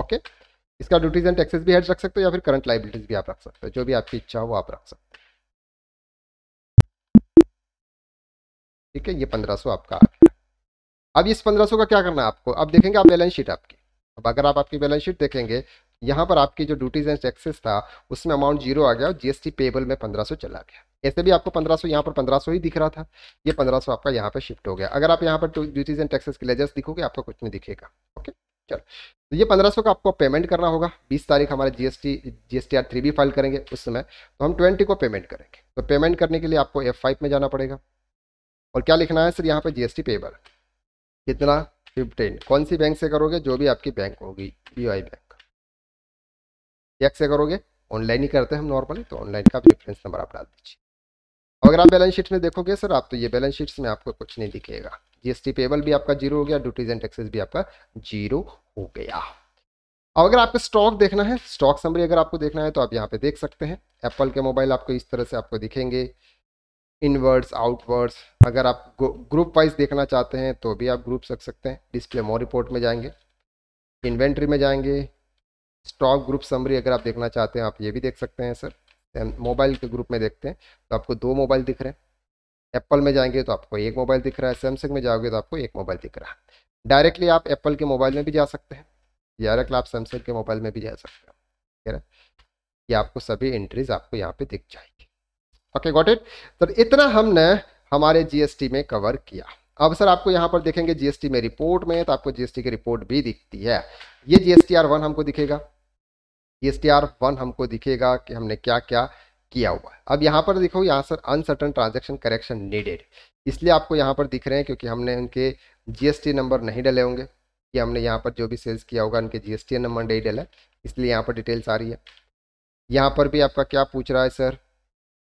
Speaker 2: ओके
Speaker 1: इसका ड्यूटीज एंड टैक्सेस भी हेड रख सकते हो या फिर करंट लाइबिलिटीज भी आप रख सकते हो जो भी आपकी इच्छा हो आप रख सकते हो ठीक है ये पंद्रह सौ आपका आ गया अब इस पंद्रह सौ का क्या करना है आपको अब देखेंगे आप बैलेंस शीट आपकी अब अगर आप आपकी बैलेंस शीट देखेंगे यहाँ पर आपकी जो ड्यूटीज एंड टैक्सेस था उसमें अमाउंट जीरो आ गया और जीएसटी पेबल में 1500 चला गया ऐसे भी आपको 1500 यहाँ पर 1500 ही दिख रहा था ये 1500 आपका यहाँ पर शिफ्ट हो गया अगर आप यहाँ पर ड्यूटीज एंड टैक्सेस के लेजर्स दिखोगे आपको कुछ नहीं दिखेगा ओके चलो तो ये सौ का आपको पेमेंट करना होगा बीस तारीख हमारे जीएसटी जीएसटी आर थ्री भी फाइल करेंगे उस समय तो हम ट्वेंटी को पेमेंट करेंगे तो पेमेंट करने के लिए आपको फाइव में जाना पड़ेगा और क्या लिखना है सर यहाँ पर जीएसटी पेबल कितना फिफ्टीन कौन सी बैंक से करोगे जो भी आपकी बैंक होगी यू बैंक चेक से करोगे ऑनलाइन ही करते हैं हम नॉर्मली तो ऑनलाइन का रेफरेंस नंबर आप डाल दीजिए अगर आप बैलेंस शीट में देखोगे सर आप तो ये बैलेंस शीट्स में आपको कुछ नहीं दिखेगा जीएसटी पेबल भी आपका जीरो हो गया ड्यूटीज एंड टैक्सेस भी आपका जीरो हो गया अब अगर आपको स्टॉक देखना है स्टॉक समरी अगर आपको देखना है तो आप यहाँ पे देख सकते हैं एप्पल के मोबाइल आपको इस तरह से आपको दिखेंगे इनवर्ड्स आउटवर्ड्स अगर आप ग्रुप वाइज देखना चाहते हैं तो भी आप ग्रुप रख सकते हैं डिस्प्ले मोर रिपोर्ट में जाएंगे इन्वेंट्री में जाएंगे स्टॉक ग्रुप समरी अगर आप देखना चाहते हैं आप ये भी देख सकते हैं सर मोबाइल के ग्रुप में देखते हैं तो आपको दो मोबाइल दिख रहे हैं एप्पल में जाएंगे तो आपको एक मोबाइल दिख रहा है सैमसंग में जाओगे तो आपको एक मोबाइल दिख रहा है डायरेक्टली आप एप्पल के मोबाइल में भी जा सकते हैं डायरेक्ट आप सैमसंग के मोबाइल में भी जा सकते हैं ठीक है ये आपको सभी एंट्रीज आपको यहाँ पे दिख जाएगी ओके गॉट इट तो इतना हमने हमारे जीएसटी में कवर किया अब सर आपको यहाँ पर देखेंगे जीएसटी में रिपोर्ट में तो आपको जीएसटी की रिपोर्ट भी दिखती है ये जीएसटी आर वन हमको दिखेगा G S T R one हमको दिखेगा कि हमने क्या क्या किया हुआ है अब यहाँ पर देखो यहाँ sir uncertain transaction correction needed इसलिए आपको यहाँ पर दिख रहे हैं क्योंकि हमने उनके जीएसटी नंबर नहीं डले होंगे कि हमने यहाँ पर जो भी सेल्स किया होगा उनके जीएसटी नंबर नहीं डला इसलिए यहाँ पर डिटेल्स आ रही है यहाँ पर भी आपका क्या पूछ रहा है सर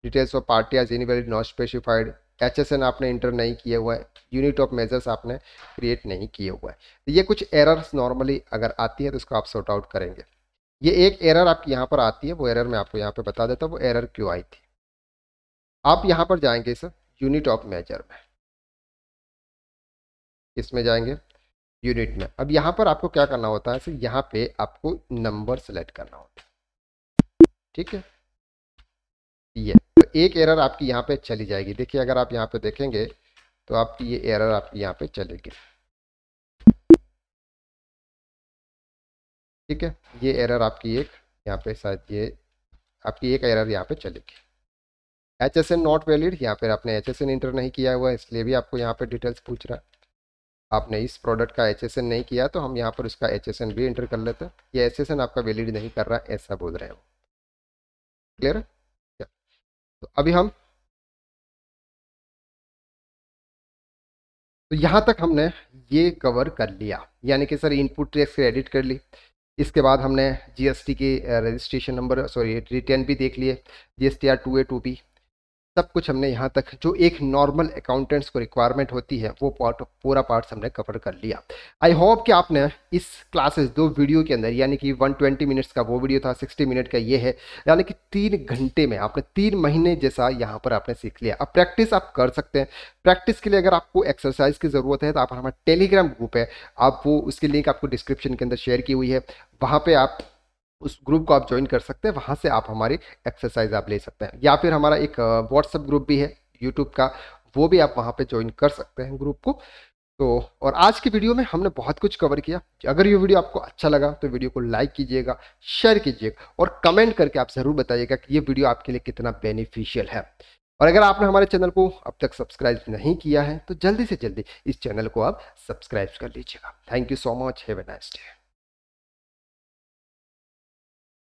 Speaker 1: डिटेल्स ऑफ पार्टी आज any not specified H S N आपने इंटर नहीं किया हुआ है यूनिट ऑफ मेजर्स आपने क्रिएट नहीं किए हुआ है तो ये कुछ एरर्स नॉर्मली अगर आती है तो उसको आप सॉर्ट आउट करेंगे ये एक एरर आपकी यहाँ पर आती है वो एरर मैं आपको यहाँ पे बता देता हूँ वो एरर क्यों आई थी आप यहाँ पर जाएंगे सर यूनिट ऑफ मेजर में इसमें जाएंगे यूनिट में अब यहाँ पर आपको क्या करना होता है सर यहाँ पे आपको नंबर सेलेक्ट करना होता है ठीक है ये तो एक एरर आपकी यहाँ पे चली जाएगी देखिए अगर आप यहाँ पे देखेंगे तो आपकी ये एरर आपकी यहाँ पे
Speaker 2: चलेगी ठीक है
Speaker 1: ये एरर आपकी एक यहाँ पे शायद ये आपकी एक एरर यहाँ पे चलेगी H S N not valid यहाँ पर आपने एच एस एन इंटर नहीं किया हुआ है इसलिए भी आपको यहाँ पर डिटेल्स पूछ रहा है आपने इस प्रोडक्ट का एच एस एन नहीं किया तो हम यहाँ पर उसका एच एस एन भी इंटर कर लेते हैं ये एच एस एन आपका वैलिड नहीं कर रहा ऐसा बोल रहे हैं वो क्लियर है
Speaker 2: तो अभी हम तो यहाँ
Speaker 1: तक हमने ये कवर कर लिया यानी कि सर इनपुट टैक्स क्रेडिट कर ली इसके बाद हमने जीएसटी के रजिस्ट्रेशन नंबर सॉरी रिटर्न भी देख लिए G S T R two A two B सब कुछ हमने यहाँ तक जो एक नॉर्मल अकाउंटेंट्स को रिक्वायरमेंट होती है वो पार्ट पूरा पार्ट हमने कवर कर लिया आई होप कि आपने इस क्लासेस दो वीडियो के अंदर यानी कि 120 मिनट्स का वो वीडियो था 60 मिनट का ये है यानी कि तीन घंटे में आपने तीन महीने जैसा यहाँ पर आपने सीख लिया अब प्रैक्टिस आप कर सकते हैं प्रैक्टिस के लिए अगर आपको एक्सरसाइज की ज़रूरत है तो आप हमारा टेलीग्राम ग्रुप है आप वो उसकी लिंक आपको डिस्क्रिप्शन के अंदर शेयर की हुई है वहाँ पर आप उस ग्रुप को आप ज्वाइन कर सकते हैं वहाँ से आप हमारी एक्सरसाइज आप ले सकते हैं या फिर हमारा एक व्हाट्सअप ग्रुप भी है यूट्यूब का वो भी आप वहाँ पर ज्वाइन कर सकते हैं ग्रुप को तो और आज की वीडियो में हमने बहुत कुछ कवर किया अगर ये वीडियो आपको अच्छा लगा तो वीडियो को लाइक कीजिएगा शेयर कीजिएगा और कमेंट करके आप ज़रूर बताइएगा कि ये वीडियो आपके लिए कितना बेनिफिशियल है और अगर आपने हमारे चैनल को अब तक सब्सक्राइब नहीं किया है तो जल्दी से जल्दी इस चैनल को आप सब्सक्राइब कर लीजिएगा thank you so much have a nice day